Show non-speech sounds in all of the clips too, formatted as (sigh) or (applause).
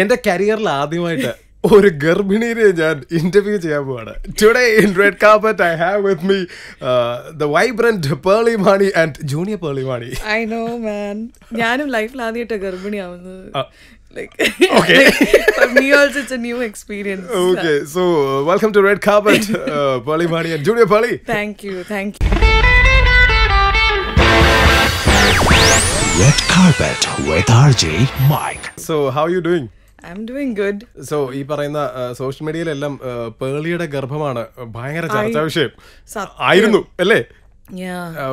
എന്റെ കരിയറിൽ ആദ്യമായിട്ട് ഒരു ഗർഭിണീനെ ഞാൻ ഇന്റർവ്യൂ ചെയ്യാൻ പോവാണ് today in red carpet I have with me the vibrant Pearle Maaney and junior Pearle Maaney I know man ഞാനും ലൈഫിൽ ആദ്യമായിട്ട് ഗർഭിണി ആവുന്നത് so how you doing so ഈ പറയുന്ന സോഷ്യൽ മീഡിയയിലെല്ലാം പേളിയുടെ ഗർഭമാണ് ഭയങ്കര ചർച്ചാ വിഷയം ആയിരുന്നു അല്ലേ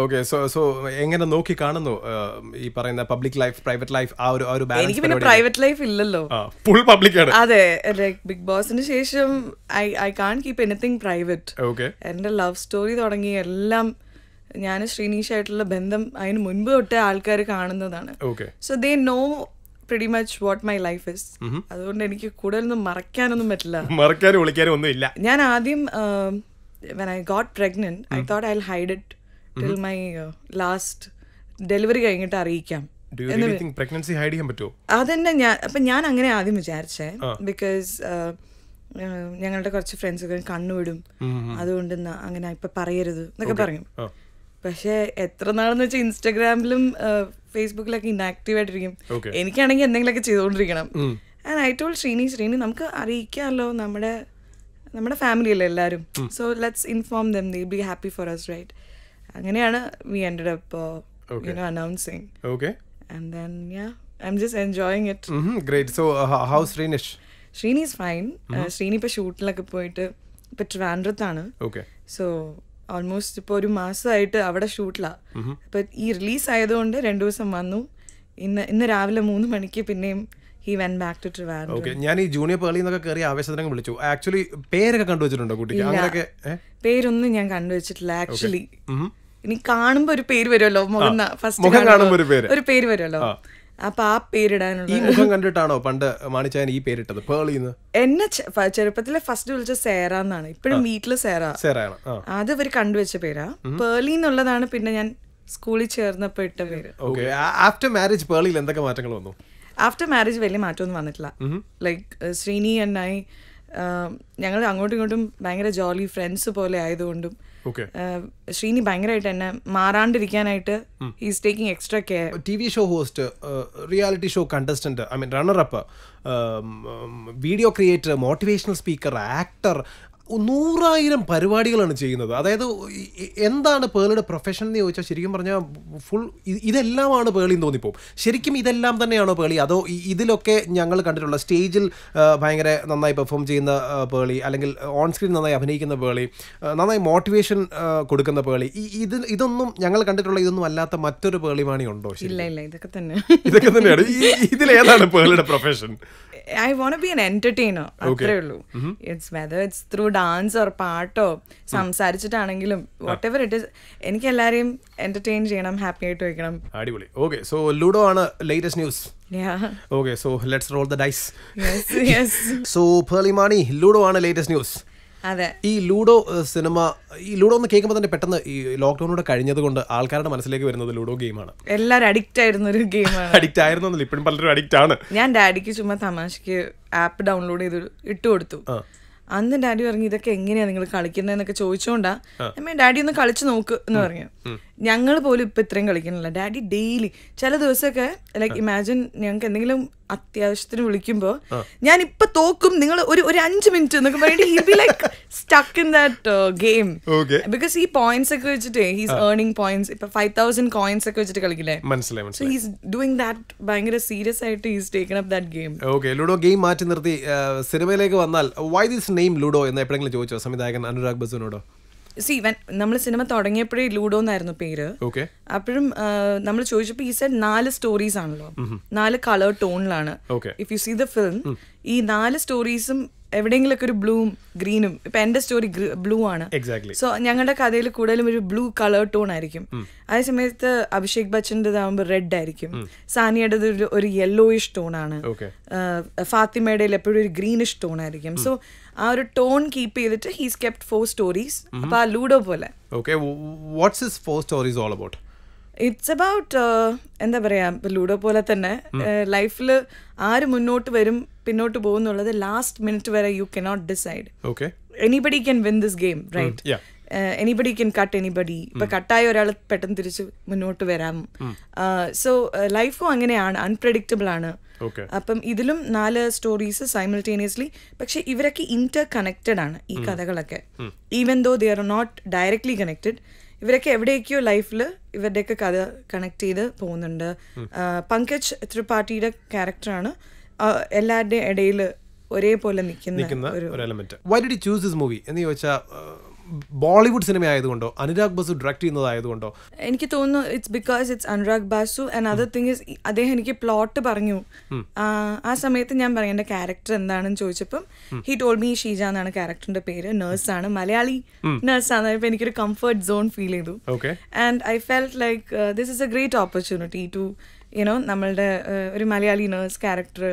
ഓക്കെ സോ സോ എങ്ങനെ നോക്കി കാണുന്നു ഈ പറയുന്ന പബ്ലിക് ലൈഫ് പ്രൈവറ്റ് ലൈഫ് ആ ഒരു ഒരു എനിക്ക് പിന്നെ പ്രൈവറ്റ് ലൈഫ് ഇല്ലല്ലോ ഫുൾ പബ്ലിക് ആണ് അതെ ലൈക് ബിഗ് ബോസിന് ശേഷം I I can't keep anything private okay എന്റെ ലവ് സ്റ്റോറി തുടങ്ങി എല്ലാം ഞാൻ ശ്രീനീഷായിട്ടുള്ള ബന്ധം അതിന് മുൻപ് തൊട്ടേ ആൾക്കാർ കാണുന്നതാണ് so they know pretty much what my life is അതുകൊണ്ട് എനിക്ക് കൂടുതലൊന്നും മറക്കാനൊന്നും പറ്റില്ല മറക്കാനും വിളിക്കാനും ഒന്നും ഇല്ല ഞാൻ ആദ്യം when I got pregnant I thought I hide it till my last delivery കഴിഞ്ഞിട്ട് അറിയിക്കാം പ്രഗ്നൻസി ഹൈഡ് ചെയ്യാൻ പറ്റുമോ അതന്നെ അപ്പൊ ഞാൻ അങ്ങനെ ആദ്യം വിചാരിച്ചേ ബിക്കോസ് ഞങ്ങളുടെ കുറച്ച് ഫ്രണ്ട്സൊക്കെ കണ്ണുവിടും mm-hmm. അതുകൊണ്ട് അങ്ങനെ ഇപ്പൊ പറയരുത് എന്നൊക്കെ പറയും പക്ഷെ എത്ര നാളെന്ന് വെച്ചാൽ ഇൻസ്റ്റാഗ്രാമിലും ഫേസ്ബുക്കിലൊക്കെ ഇനാക്റ്റീവ് ആയിട്ടിരിക്കും എനിക്കാണെങ്കിൽ എന്തെങ്കിലുമൊക്കെ ചെയ്തുകൊണ്ടിരിക്കണം and I told Sreeni Sreeni നമുക്ക് അറിയിക്കാമല്ലോ നമ്മുടെ നമ്മുടെ ഫാമിലിയല്ലേ എല്ലാവരും so let's inform them the be happy for us right അങ്ങനെയാണ് we end up announcing okay and then yeah I'm just enjoying it great so how Srinish Sreeni is fine Sreeni ഇപ്പോൾ ഷൂട്ടിലൊക്കെ പോയിട്ട് ഇപ്പം ട്രാൻഡ്രത്താണ് ഓക്കെ സോ ഓൾമോസ്റ്റ് ഇപ്പോൾ ഒരു മാസമായിട്ട് അവിടെ ഷൂട്ടിലാണ് അപ്പം ഈ റിലീസ് ആയതുകൊണ്ട് രണ്ട് ദിവസം വന്നു ഇന്ന് ഇന്ന് രാവിലെ മൂന്ന് മണിക്ക് പിന്നെയും ഞാൻ ഈ ജൂനിയർ കയറി ആവേശത്തിനൊക്കെ വിളിച്ചു ആക്ച്വലി പേരൊക്കെ കണ്ടുവച്ചിട്ടുണ്ടോ കുട്ടിക്ക് പേരൊന്നും ഞാൻ കണ്ടുവച്ചിട്ടില്ല ആക്ച്വലി ഇനി കാണുമ്പോൾ ഒരു പേര് വരുമല്ലോ ഫസ്റ്റ് ഒരു പേര് വരുമല്ലോ അപ്പൊ ആ പേരിടാനുള്ള ഈ മുഖം കണ്ടിട്ടാണോ പണ്ട് മാണിച്ചായൻ ഈ പേരിട്ടത് പേളിന്ന് എന്നെ ചെറുപ്പത്തിലെ ഫസ്റ്റ് വിളിച്ച സേറ എന്നാണ് ഇപ്പോഴും വീട്ടില് സേറ ആണ് അത് ഇവർ കണ്ടുവച്ച പേരാ പേളി എന്നുള്ളതാണ് പിന്നെ ഞാൻ സ്കൂളിൽ ചേർന്നപ്പോ ഇട്ട പേര് ആഫ്റ്റർ മാരേജ് പേളിയിൽ എന്തൊക്കെ മാറ്റങ്ങൾ വന്നു ആഫ്റ്റർ മാരേജ് വലിയ മാറ്റമൊന്നും വന്നിട്ടില്ല ലൈക്ക് ശ്രീനി ആൻഡ് ഞങ്ങൾ അങ്ങോട്ടും ഇങ്ങോട്ടും ഭയങ്കര ജോളി ഫ്രണ്ട്സ് പോലെ ആയതുകൊണ്ടും ശ്രീനി ഭയങ്കരമായിട്ട് എന്നെ മാറാണ്ടിരിക്കാനായിട്ട് is taking extra care T V show host reality show contestant I mean runner up video creator motivational speaker actor നൂറായിരം പരിപാടികളാണ് ചെയ്യുന്നത് അതായത് എന്താണ് പേളിയുടെ പ്രൊഫഷൻ എന്ന് ചോദിച്ചാൽ ശരിക്കും പറഞ്ഞാൽ ഫുൾ ഇതെല്ലാമാണ് എന്ന് തോന്നിപ്പോവും ശരിക്കും ഇതെല്ലാം തന്നെയാണോ പേളി അതോ ഇതിലൊക്കെ ഞങ്ങൾ കണ്ടിട്ടുള്ള സ്റ്റേജിൽ ഭയങ്കര നന്നായി പെർഫോം ചെയ്യുന്ന പേളി അല്ലെങ്കിൽ ഓൺ സ്ക്രീൻ നന്നായി അഭിനയിക്കുന്ന പേളി നന്നായി മോട്ടിവേഷൻ കൊടുക്കുന്ന പേളി ഇത് ഇതൊന്നും ഞങ്ങൾ കണ്ടിട്ടുള്ള ഇതൊന്നും അല്ലാത്ത മറ്റൊരു പേളിമാണി ഉണ്ടോ ഇല്ല ഇല്ല ഇതൊക്കെ തന്നെ ഇതൊക്കെ തന്നെയാണ് ഇതിലേതാണ് പേളിയുടെ profession I won't be an entertainer അത്രേ ഉള്ളൂ it's whether it's through dance or പാട്ടോ mm. സംസാരിച്ചിട്ടാണെങ്കിലും വാട്ട് എവർ ഇറ്റ് ഇസ് എനിക്ക് എല്ലാവരെയും എന്റർടൈൻ ചെയ്യണം ഹാപ്പി ആയിട്ട് വയ്ക്കണം അടിപൊളി ഓക്കെ സോ ലൂഡോ ആണ് latest news okay so let's roll the dice so Pearle Maaney Ludo ആണ് ലേറ്റസ്റ്റ് ന്യൂസ് ഈ ലൂഡോ സിനിമ ഈ ലൂഡോ എന്ന് കേൾക്കുമ്പോൾ തന്നെ പെട്ടെന്ന് ഈ ലോക്ക്ഡൌണിലൂടെ കഴിഞ്ഞത് കൊണ്ട് ആൾക്കാരുടെ മനസ്സിലേക്ക് വരുന്നത് ലൂഡോ ഗെയിമാണ് എല്ലാവരും അഡിക്റ്റ് ആയിരുന്ന ഒരു ഗെയിമാണ് അഡിക്റ്റ് (laughs) ആയിരുന്നു ഇപ്പോഴും പലരും അഡിക്റ്റ് ആണ് ഞാൻ ഡാഡിക്ക് ചുമ്മാ തമാശക്ക് ആപ്പ് ഡൗൺലോഡ് ചെയ്ത് ഇട്ട് കൊടുത്തു അന്ന് ഡാഡി പറഞ്ഞു ഇതൊക്കെ എങ്ങനെയാ നിങ്ങൾ കളിക്കുന്നതെന്നൊക്കെ ചോദിച്ചോണ്ടാ ഡാഡി ഒന്ന് കളിച്ചു നോക്ക് എന്ന് പറഞ്ഞു ഞങ്ങൾ പോലും ഇപ്പം ഇത്രയും കളിക്കണില്ല ഡാഡി ഡെയിലി ചില ദിവസമൊക്കെ ലൈക്ക് ഇമാജിൻ ഞങ്ങൾക്ക് എന്തെങ്കിലും അത്യാവശ്യത്തിന് വിളിക്കുമ്പോൾ ഞാൻ ഇപ്പൊ തോക്കും നിങ്ങൾ ഒരു ഒരു അഞ്ച് മിനിറ്റ് എന്നൊക്കെ വേണ്ടി he be like stuck in that game because ഈ പോയിന്റ്സ് ഒക്കെ വെച്ചിട്ട് ഹീസ് ഏർണിംഗ് പോയിന്റ്സ് ഇപ്പൊ ഫൈവ് തൗസൻഡ് കോയിൻസ് ഒക്കെ വെച്ചിട്ട് കളിക്കില്ലേ മനസ്സിലായി സോ ഹീസ് ഡൂയിങ് ദാറ്റ് ഭയങ്കര സീരിയസ് ആയിട്ട് he's taken up that game okay ludo game മാറ്റി നിർത്തി സിനിമയിലേക്ക് വന്നാൽ വൈ ദിസ് നെയിം ലുഡോ എന്ന് എപ്പോഴെങ്കിലും ചോദിച്ചോ സംവിധായകൻ അനുരാഗ് ബസുനോടോ സി ഇവൻ നമ്മൾ സിനിമ തുടങ്ങിയപ്പോഴേ ലൂഡോ എന്നായിരുന്നു പേര് അപ്പോഴും നമ്മൾ ചോദിച്ചപ്പോ ഈ സൈഡ് നാല് സ്റ്റോറീസ് ആണല്ലോ നാല് കളർ ടോണിലാണ് if you see the film ഈ നാല് സ്റ്റോറീസും എവിടെയെങ്കിലൊക്കെ ഒരു ബ്ലൂവും ഗ്രീനും ഇപ്പൊ എന്റെ സ്റ്റോറി ബ്ലൂ ആണ് സോ ഞങ്ങളുടെ കഥയിൽ കൂടുതലും ഒരു ബ്ലൂ കളർ ടോൺ ആയിരിക്കും അതേ സമയത്ത് അഭിഷേക് ബച്ചൻ്റെതാകുമ്പോൾ റെഡ് ആയിരിക്കും സാനിയുടെ ഒരു യെല്ലോയിഷ് ടോൺ ആണ് ഫാത്തിമയുടെ എപ്പോഴും ഒരു ഗ്രീനിഷ് ടോൺ ആയിരിക്കും സോ ആ ഒരു ടോൺ കീപ്പ് ചെയ്തിട്ട് ഹീസ് കെപ്റ്റ് ഫോർ സ്റ്റോറീസ് അപ്പൊ ആ ലൂഡോ പോലെ വാട്ട്സ് സ്റ്റോറീസ് ഇറ്റ്സ് അബൌട്ട് എന്താ പറയാ ഇപ്പം ലൂഡോ പോലെ തന്നെ mm. uh, ലൈഫിൽ ആര് മുന്നോട്ട് വരും പിന്നോട്ട് പോകും എന്നുള്ളത് ലാസ്റ്റ് മിനിറ്റ് വരെ you cannot decide anybody can win this game right anybody can cut anybody ഇപ്പൊ കട്ടായ mm. ഒരാൾ പെട്ടെന്ന് തിരിച്ച് മുന്നോട്ട് വരാം സോ mm. ലൈഫും uh, uh, അങ്ങനെയാണ് അൺപ്രഡിക്റ്റബിൾ ആണ് അപ്പം ഇതിലും നാല് സ്റ്റോറീസ് സൈമിൾട്ടേനിയസ്ലി പക്ഷെ ഇവരൊക്കെ ഇന്റർ കണക്റ്റഡ് ആണ് ഈ കഥകളൊക്കെ even though they are not directly connected ഇവരൊക്കെ എവിടെയൊക്കെയോ ലൈഫിൽ ഇവരുടെയൊക്കെ കഥ കണക്ട് ചെയ്ത് പോകുന്നുണ്ട് പങ്കജ് ത്രിപാഠിയുടെ ക്യാരക്ടറാണ് എല്ലാവരുടെയും ഇടയിൽ ഒരേപോലെ നിൽക്കുന്ന ഒരു element why did you this movie എന്ന് ചോദിച്ചാൽ ബോളിവുഡ് സിനിമ ആയതുകൊണ്ടോ അനുരാഗ് ബസു ഡയറക്റ്റ് ചെയ്യുന്നതായതുകൊണ്ടോ എനിക്ക് തോന്നുന്നു it's because it's Anurag Basu and other thing is അദ്ദേഹം എനിക്ക് പ്ലോട്ട് പറഞ്ഞു ആ സമയത്ത് ഞാൻ പറഞ്ഞു എന്റെ ക്യാരക്ടർ എന്താണെന്ന് ചോദിച്ചപ്പം ഹി ടോൾ മീ ഷീജ എന്നാണ് ക്യാരക്ടറിന്റെ പേര് നേഴ്സാണ് മലയാളി നേഴ്സാണ് എനിക്കൊരു കംഫർട്ട് സോൺ ഫീൽ ചെയ്തു and I felt like this is a great opportunity to you know നമ്മളുടെ uh, ഒരു മലയാളി നേഴ്സ് ക്യാരക്ടർ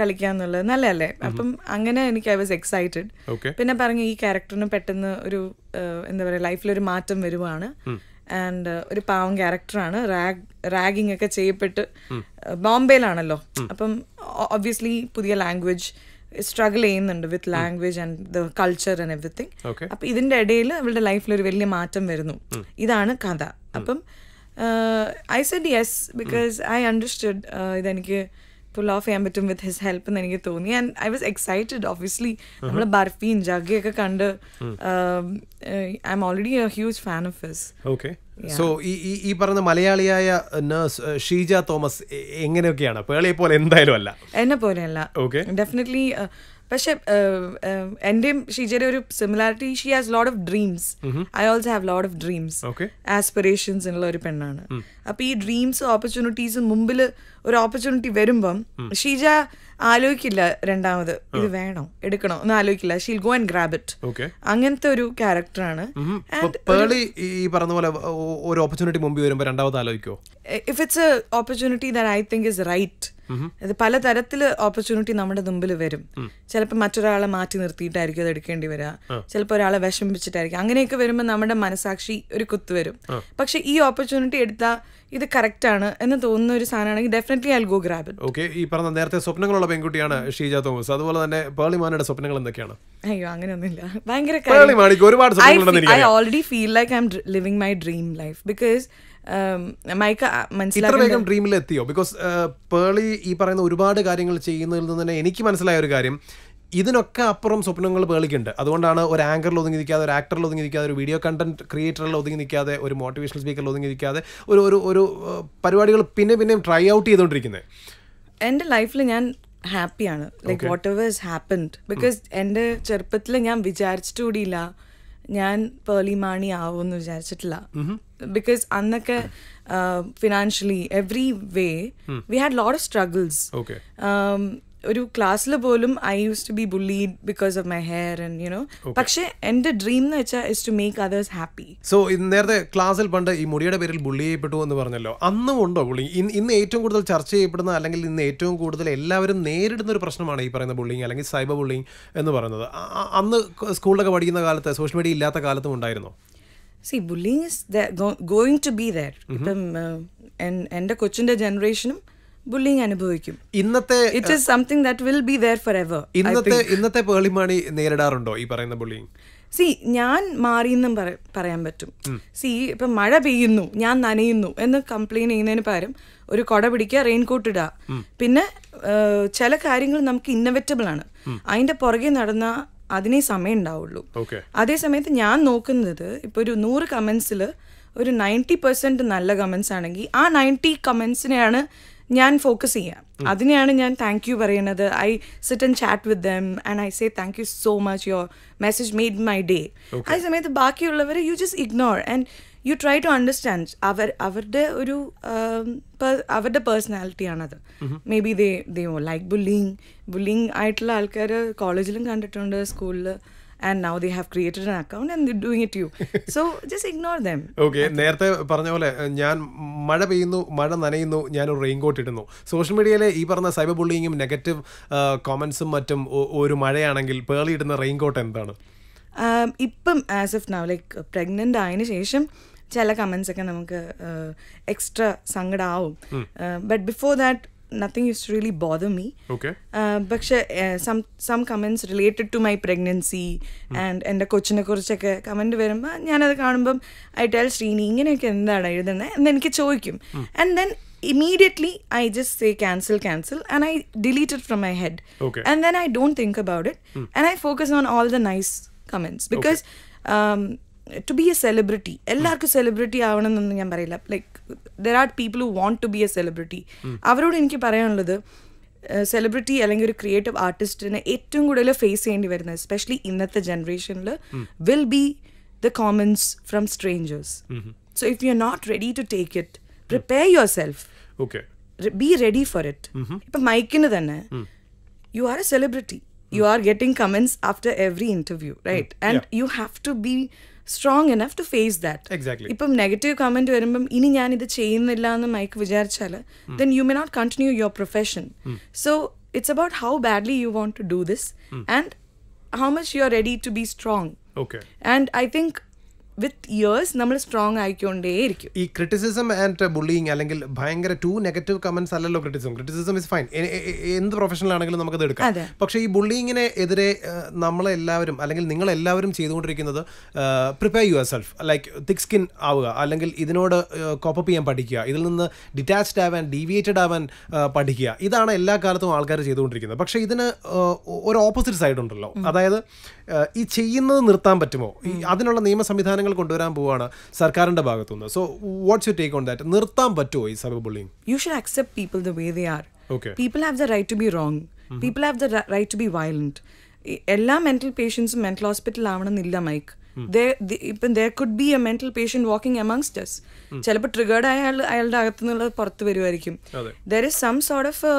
കളിക്കുക എന്നുള്ളത് നല്ലതല്ലേ അപ്പം അങ്ങനെ എനിക്ക് ഐ വാസ് എക്സൈറ്റഡ് പിന്നെ പറഞ്ഞു ഈ ക്യാരക്ടറിന് പെട്ടെന്ന് ഒരു എന്താ പറയുക ലൈഫിലൊരു മാറ്റം വരുവാണ് ആൻഡ് ഒരു പാവം ക്യാരക്ടറാണ് റാഗ് റാഗിങ് ഒക്കെ ചെയ്യപ്പെട്ട് ബോംബെയിലാണല്ലോ അപ്പം ഒബ്വിയസ്ലി പുതിയ ലാംഗ്വേജ് സ്ട്രഗിൾ ചെയ്യുന്നുണ്ട് with language and the culture and everything അപ്പം ഇതിൻ്റെ ഇടയിൽ അവളുടെ ലൈഫിൽ ഒരു വലിയ മാറ്റം വരുന്നു ഇതാണ് കഥ അപ്പം I said yes because I understood ഇതെനിക്ക് ഓഫ് ചെയ്യാൻ പറ്റും വിത്ത് ഹിസ് ഹെൽപ്പ് എന്ന് എനിക്ക് തോന്നി and I was excited obviously നമ്മൾ ബർഫിയും ജഗ്ഗിയൊക്കെ കണ്ട് I'm already a huge fan of his okay so ഈ ഈ പറഞ്ഞ മലയാളിയായ നഴ്സ് ഷീജ തോമസ് എങ്ങനെയൊക്കെയാണ് പേളയെ പോലെ എന്തായാലും അല്ല എന്നെ പോലെയല്ല ഡെഫിനറ്റ്ലി പക്ഷെ എന്റെയും ഷീജയുടെ ഒരു similarity she has load of dreams I also have load of dreams aspirations ഉള്ള ഒരു പെണ്ണാണ് അപ്പൊ ഈ ഡ്രീംസ് ഓപ്പർച്യൂണിറ്റീസ് മുമ്പിൽ ഒരു ഓപ്പർച്യൂണിറ്റി വരുമ്പം ഷീജ ആലോചിക്കില്ല രണ്ടാമത് ഇത് വേണോ എടുക്കണോ എന്ന് ആലോചിക്കില്ല she'll go and grab it അങ്ങനത്തെ ഒരു ക്യാരക്ടറാണ് ഈ പറഞ്ഞ പോലെ ഒരു ഓപ്പർച്യൂണിറ്റി മുമ്പിൽ വരുമ്പോൾ രണ്ടാമത് ആലോചിക്കോ if it's a opportunity that I think is right അത് പലതരത്തിൽ ഓപ്പർച്യൂണിറ്റി നമ്മുടെ മുമ്പിൽ വരും ചിലപ്പോൾ മറ്റൊരാളെ മാറ്റി നിർത്തിയിട്ടായിരിക്കും അത് എടുക്കേണ്ടി വരിക ചിലപ്പോൾ ഒരാളെ വിഷമിപ്പിച്ചിട്ടായിരിക്കും അങ്ങനെയൊക്കെ വരുമ്പോൾ നമ്മുടെ മനസാക്ഷി ഒരു കുത്തു വരും പക്ഷെ ഈ ഓപ്പർച്യൂണിറ്റി എടുത്താൽ ഇത് കറക്റ്റ് ആണ് എന്ന് തോന്നുന്ന ഒരു സാധനമാണെങ്കിൽ definitely I go grab it okay ഈ പറഞ്ഞ നേരത്തെ സ്വപ്നങ്ങളുള്ള പെൺകുട്ടിയാണ് ഷീജ തോമസ് അതുപോലെ തന്നെ പേളിമാനയുടെ സ്വപ്നങ്ങൾ എന്തൊക്കെയാണ് അയ്യോ അങ്ങനെയൊന്നുമില്ല ഭയങ്കര ഒരുപാട് already feel like I'm living my dream life because മൈക്ക് മനസ്സിലാക്കാൻ ഡ്രീമിൽ എത്തിയോ ബിക്കോസ് പേളി ഈ പറയുന്ന ഒരുപാട് കാര്യങ്ങൾ ചെയ്യുന്നതിൽ നിന്ന് തന്നെ എനിക്ക് മനസ്സിലായ ഒരു കാര്യം ഇതിനൊക്കെ അപ്പുറം സ്വപ്നങ്ങൾ പേളിക്കുണ്ട് അതുകൊണ്ടാണ് ഒരു ആങ്കറിൽ ഒതുങ്ങി നിൽക്കാതെ ഒരു ആക്ടറിൽ ഒതുങ്ങി നിൽക്കാതെ ഒരു വീഡിയോ കണ്ടന്റ് ക്രിയേറ്ററിൽ ഒതുങ്ങി നിൽക്കാതെ ഒരു മോട്ടിവേഷണൽ സ്പീക്കറിൽ ഒതുങ്ങി നിൽക്കാതെ ഒരു ഒരു ഒരു പരിപാടികൾ പിന്നെ പിന്നെ ട്രൈ ഔട്ട് ചെയ്തുകൊണ്ടിരിക്കുന്നത് എൻ്റെ ലൈഫിൽ ഞാൻ ഹാപ്പിയാണ് like whatever is happened because എൻ്റെ ചെറുപ്പത്തിൽ ഞാൻ വിചാരിച്ചിട്ടുകൂടിയില്ല ഞാൻ പേളി മാണി ആവുമെന്ന് വിചാരിച്ചിട്ടില്ല mm-hmm. ബിക്കോസ് അന്നൊക്കെ financially financially way we had load of struggles ഒരു ക്ലാസ്സിൽ പോലും I use to be bullied because of my hair and you know പക്ഷെ എന്റെ ഡ്രീം എന്ന് വെച്ചാൽ is to make others happy so നേരത്തെ ക്ലാസ്സിൽ പണ്ട് ഈ മുടിയുടെ പേരിൽ ബുള്ളി ചെയ്യപ്പെട്ടു എന്ന് പറഞ്ഞല്ലോ അന്നും ഉണ്ടോ ബുള്ളിങ് ഇന്ന് ഏറ്റവും കൂടുതൽ ചർച്ച ചെയ്യപ്പെടുന്ന അല്ലെങ്കിൽ ഇന്ന് ഏറ്റവും കൂടുതൽ എല്ലാവരും നേരിടുന്ന ഒരു പ്രശ്നമാണ് ഈ പറയുന്ന ബുള്ളിങ് അല്ലെങ്കിൽ സൈബർ ബുള്ളിങ് എന്ന് പറയുന്നത് അന്ന് സ്കൂളിലൊക്കെ പഠിക്കുന്ന കാലത്ത് സോഷ്യൽ മീഡിയ ഇല്ലാത്ത കാലത്തും ഉണ്ടായിരുന്നോ see bullying is going to be there ഇപ്പം എൻ്റെ കൊച്ചിൻ്റെ ജനറേഷനും ബുള്ളിങ് അനുഭവിക്കും ഇന്നത്തെ it is something that will be there forever ഇന്നത്തെ ഇന്നത്തെ പേളിമാണി നേരിടാറുണ്ടോ ഈ പറയുന്ന ബുള്ളിങ് സി ഞാൻ മാറിയെന്നും പറയാൻ പറ്റും സി ഇപ്പൊ മഴ പെയ്യുന്നു ഞാൻ നനയുന്നു എന്ന് കംപ്ലെയിൻ ചെയ്യുന്നതിന് പകരം ഒരു കൊട പിടിക്കുക റെയിൻകോട്ട് ഇടുക പിന്നെ ചില കാര്യങ്ങൾ നമുക്ക് ഇന്നവറ്റബിൾ ആണ് അതിന്റെ പുറകെ നടന്ന അതിനേ സമയം ഉണ്ടാവുള്ളൂ അതേ സമയത്ത് ഞാൻ നോക്കുന്നത് ഇപ്പൊ ഒരു നൂറ് കമന്റ്സിൽ ഒരു നയൻറ്റി പെർസെന്റ് നല്ല കമന്റ്സ് ആണെങ്കിൽ ആ നയൻറ്റി കമന്റ്സിനെയാണ് ഞാൻ ഫോക്കസ് ചെയ്യാം അതിനെയാണ് ഞാൻ താങ്ക് യു പറയുന്നത് I sit and chat with them and I say thank you so much your message made my day അതേ സമയത്ത് ബാക്കിയുള്ളവരെ you just ignore and you try to understand അവർ അവരുടെ ഒരു അവരുടെ പേഴ്സണാലിറ്റിയാണത് maybe they they like bullying bullying ആയിട്ടുള്ള ആൾക്കാർ കോളേജിലും കണ്ടിട്ടുണ്ട് സ്കൂളിൽ and now they have created an account and doing it you so just ignore them okay നേരത്തെ പറഞ്ഞ പോലെ ഞാൻ മഴ പെയ്യുന്നു മഴ നനയുന്നു ഞാനൊരു റെയിൻ കോട്ട് ഇടുന്നു സോഷ്യൽ മീഡിയയിലെ ഈ പറഞ്ഞ സൈബർ ബുള്ളിങ്ങും നെഗറ്റീവ് കോമൻസും മറ്റും ഒരു മഴയാണെങ്കിൽ പേളിയിടുന്ന റെയിൻ കോട്ട് എന്താണ് ഇപ്പം as of now like pregnant ആയതിനു ശേഷം ചില കമൻസ് ഒക്കെ നമുക്ക് എക്സ്ട്രാ സങ്കടമാവും but before that nothing use to really bother me പക്ഷെ some comments related to my pregnancy and എൻ്റെ കൊച്ചിനെ കുറിച്ചൊക്കെ കമൻറ്റ് വരുമ്പോൾ ഞാനത് കാണുമ്പം ഐ ടെൽ ശ്രീനി ഇങ്ങനെയൊക്കെ എന്താണ് എഴുതുന്നത് എന്ന് എനിക്ക് ചോദിക്കും and then immediately I just say cancel cancel and I deleted from my head and then I don't think about it and I focus on all the nice comments because to be a celebrity എല്ലാവർക്കും celebrity ആവണമെന്നൊന്നും ഞാൻ പറയില്ല like there are people who want to be a celebrity അവരോട് എനിക്ക് പറയാനുള്ളത് celebrity അല്ലെങ്കിൽ ഒരു creative ആർട്ടിസ്റ്റിനെ ഏറ്റവും കൂടുതൽ ഫേസ് ചെയ്യേണ്ടി വരുന്നത് എസ്പെഷ്യലി ഇന്നത്തെ ജനറേഷനിൽ will be the comments from strangers so if you are not ready to take it prepare yourself be ready for it ഇപ്പം മൈക്കിന് തന്നെ you are a celebrity you are getting comments after every interview right and yeah. you have to be strong enough to face that exact ഇപ്പം negative comment വരുമ്പം ഇനി ഞാൻ ഇത് ചെയ്യുന്നില്ല എന്ന് മൈക്ക് വിചാരിച്ചാൽ then you may not continue your profession so it's about how badly you want to do this and how much you are ready to be strong and I think with years നമ്മൾ strong ആയിക്കൊണ്ടേയിരിക്കും ഈ criticism and bullying അല്ലെങ്കിൽ ഭയങ്കര too negative comments അല്ലല്ലോ criticism criticism is fine എന്ത് professional ആണെങ്കിലും നമുക്കത് എടുക്കാം പക്ഷേ ഈ ബുള്ളിങ്ങിനെ എതിരെ നമ്മളെല്ലാവരും അല്ലെങ്കിൽ നിങ്ങളെല്ലാവരും ചെയ്തുകൊണ്ടിരിക്കുന്നത് prepare yourself like thick skin ആവുക അല്ലെങ്കിൽ ഇതിനോട് കോപ്പ് ചെയ്യാൻ പഠിക്കുക ഇതിൽ നിന്ന് ഡിറ്റാച്ച്ഡ് ആവാൻ ഡീവിയേറ്റഡ് ആവാൻ പഠിക്കുക ഇതാണ് എല്ലാ കാലത്തും ആൾക്കാർ ചെയ്തുകൊണ്ടിരിക്കുന്നത് പക്ഷേ ഇതിന് ഒരു ഓപ്പോസിറ്റ് സൈഡ് ഉണ്ടല്ലോ അതായത് ഈ ചെയ്യുന്നത് നിർത്താൻ പറ്റുമോ അതിനുള്ള നിയമ സംവിധാനങ്ങൾ മാറ്റങ്ങൾ കൊണ്ടുവരാൻ പോവുകയാണ് സർക്കാരിൻ്റെ നിന്ന് so what's you take on that നിർത്താൻ പറ്റുമോ ഈ cyber bullying you should accept people the way they are okay people have the right to be wrong people have the right to be violent എല്ലാ mental പേഷ്യൻസും mental hospital ആവണമെന്നില്ല മൈക്ക് ഇപ്പം there could be a mental patient walking amongst us ചിലപ്പോൾ triggered ആയ അയാളുടെ അകത്തു നിന്നുള്ളത് പുറത്ത് വരുമായിരിക്കും there is some sort of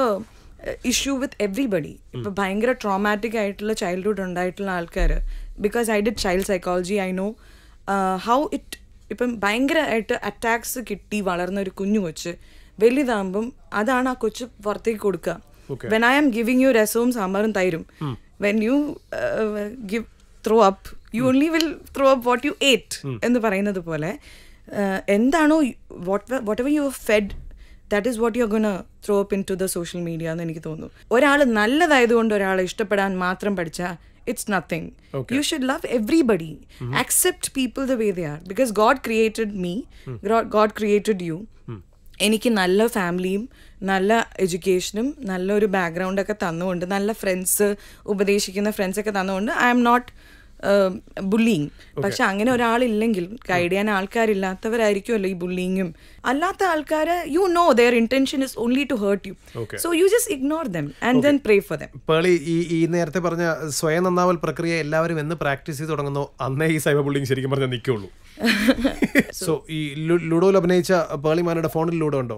issue with everybody ഇപ്പം ഭയങ്കര ട്രോമാറ്റിക് ആയിട്ടുള്ള ചൈൽഡ്ഹുഡ് ഉണ്ടായിട്ടുള്ള ആൾക്കാർ because I did child psychology I know how it ഇപ്പം ഭയങ്കരമായിട്ട് അറ്റാക്സ് കിട്ടി വളർന്ന ഒരു കുഞ്ഞു കൊച്ച് വലുതാകുമ്പം അതാണ് ആ കൊച്ച് പുറത്തേക്ക് കൊടുക്കുക when I am giving you രസവും സാമ്പാറും തൈരും when you give throw up you only will throw up what you ate എന്ന് പറയുന്നത് പോലെ എന്താണോ what whatever you fed that is what you gonna throw up into the social media എന്ന് എനിക്ക് തോന്നുന്നു ഒരാൾ നല്ലതായതുകൊണ്ട് ഒരാളെ ഇഷ്ടപ്പെടാൻ മാത്രം പഠിച്ചാൽ it's nothing. Okay. You should love everybody. Mm-hmm. Accept people the way they are. Because God created me, mm. God created you. Mm. എനിക്ക് നല്ല ഫാമിലിയും നല്ല എഡ്യൂക്കേഷനും നല്ലൊരു ബാക്ക്ഗ്രൗണ്ടൊക്കെ തന്നുകൊണ്ട് നല്ല ഫ്രണ്ട്സ് ഉപദേശിക്കുന്ന ഫ്രണ്ട്സൊക്കെ തന്നുകൊണ്ട് ഐ എം നോട്ട് ബുള്ളിങ് പക്ഷെ അങ്ങനെ ഒരാളില്ലെങ്കിൽ ഗൈഡ് ചെയ്യാൻ ആൾക്കാരില്ലാത്തവരായിരിക്കുമല്ലോ ഈ ബുള്ളിങ്ങും അല്ലാത്ത ആൾക്കാർ you know their intention is only to hurt you so you just ignore them and then pray for them Pearle ഈ ഈ നേരത്തെ പറഞ്ഞ സ്വയം നന്നാവൽ പ്രക്രിയ എല്ലാവരും എന്ന് പ്രാക്ടീസ് ചെയ്ത് തുടങ്ങുന്നു അന്നേ ഈ സൈബർ ബുള്ളിങ് ശരിക്കും പറഞ്ഞാൽ നിൽക്കുള്ളൂ സോ (laughs) ഈ ലുഡോയിൽ അഭിനയിച്ച പേളിമാരുടെ ഫോണിൽ ലൂഡോ ഉണ്ടോ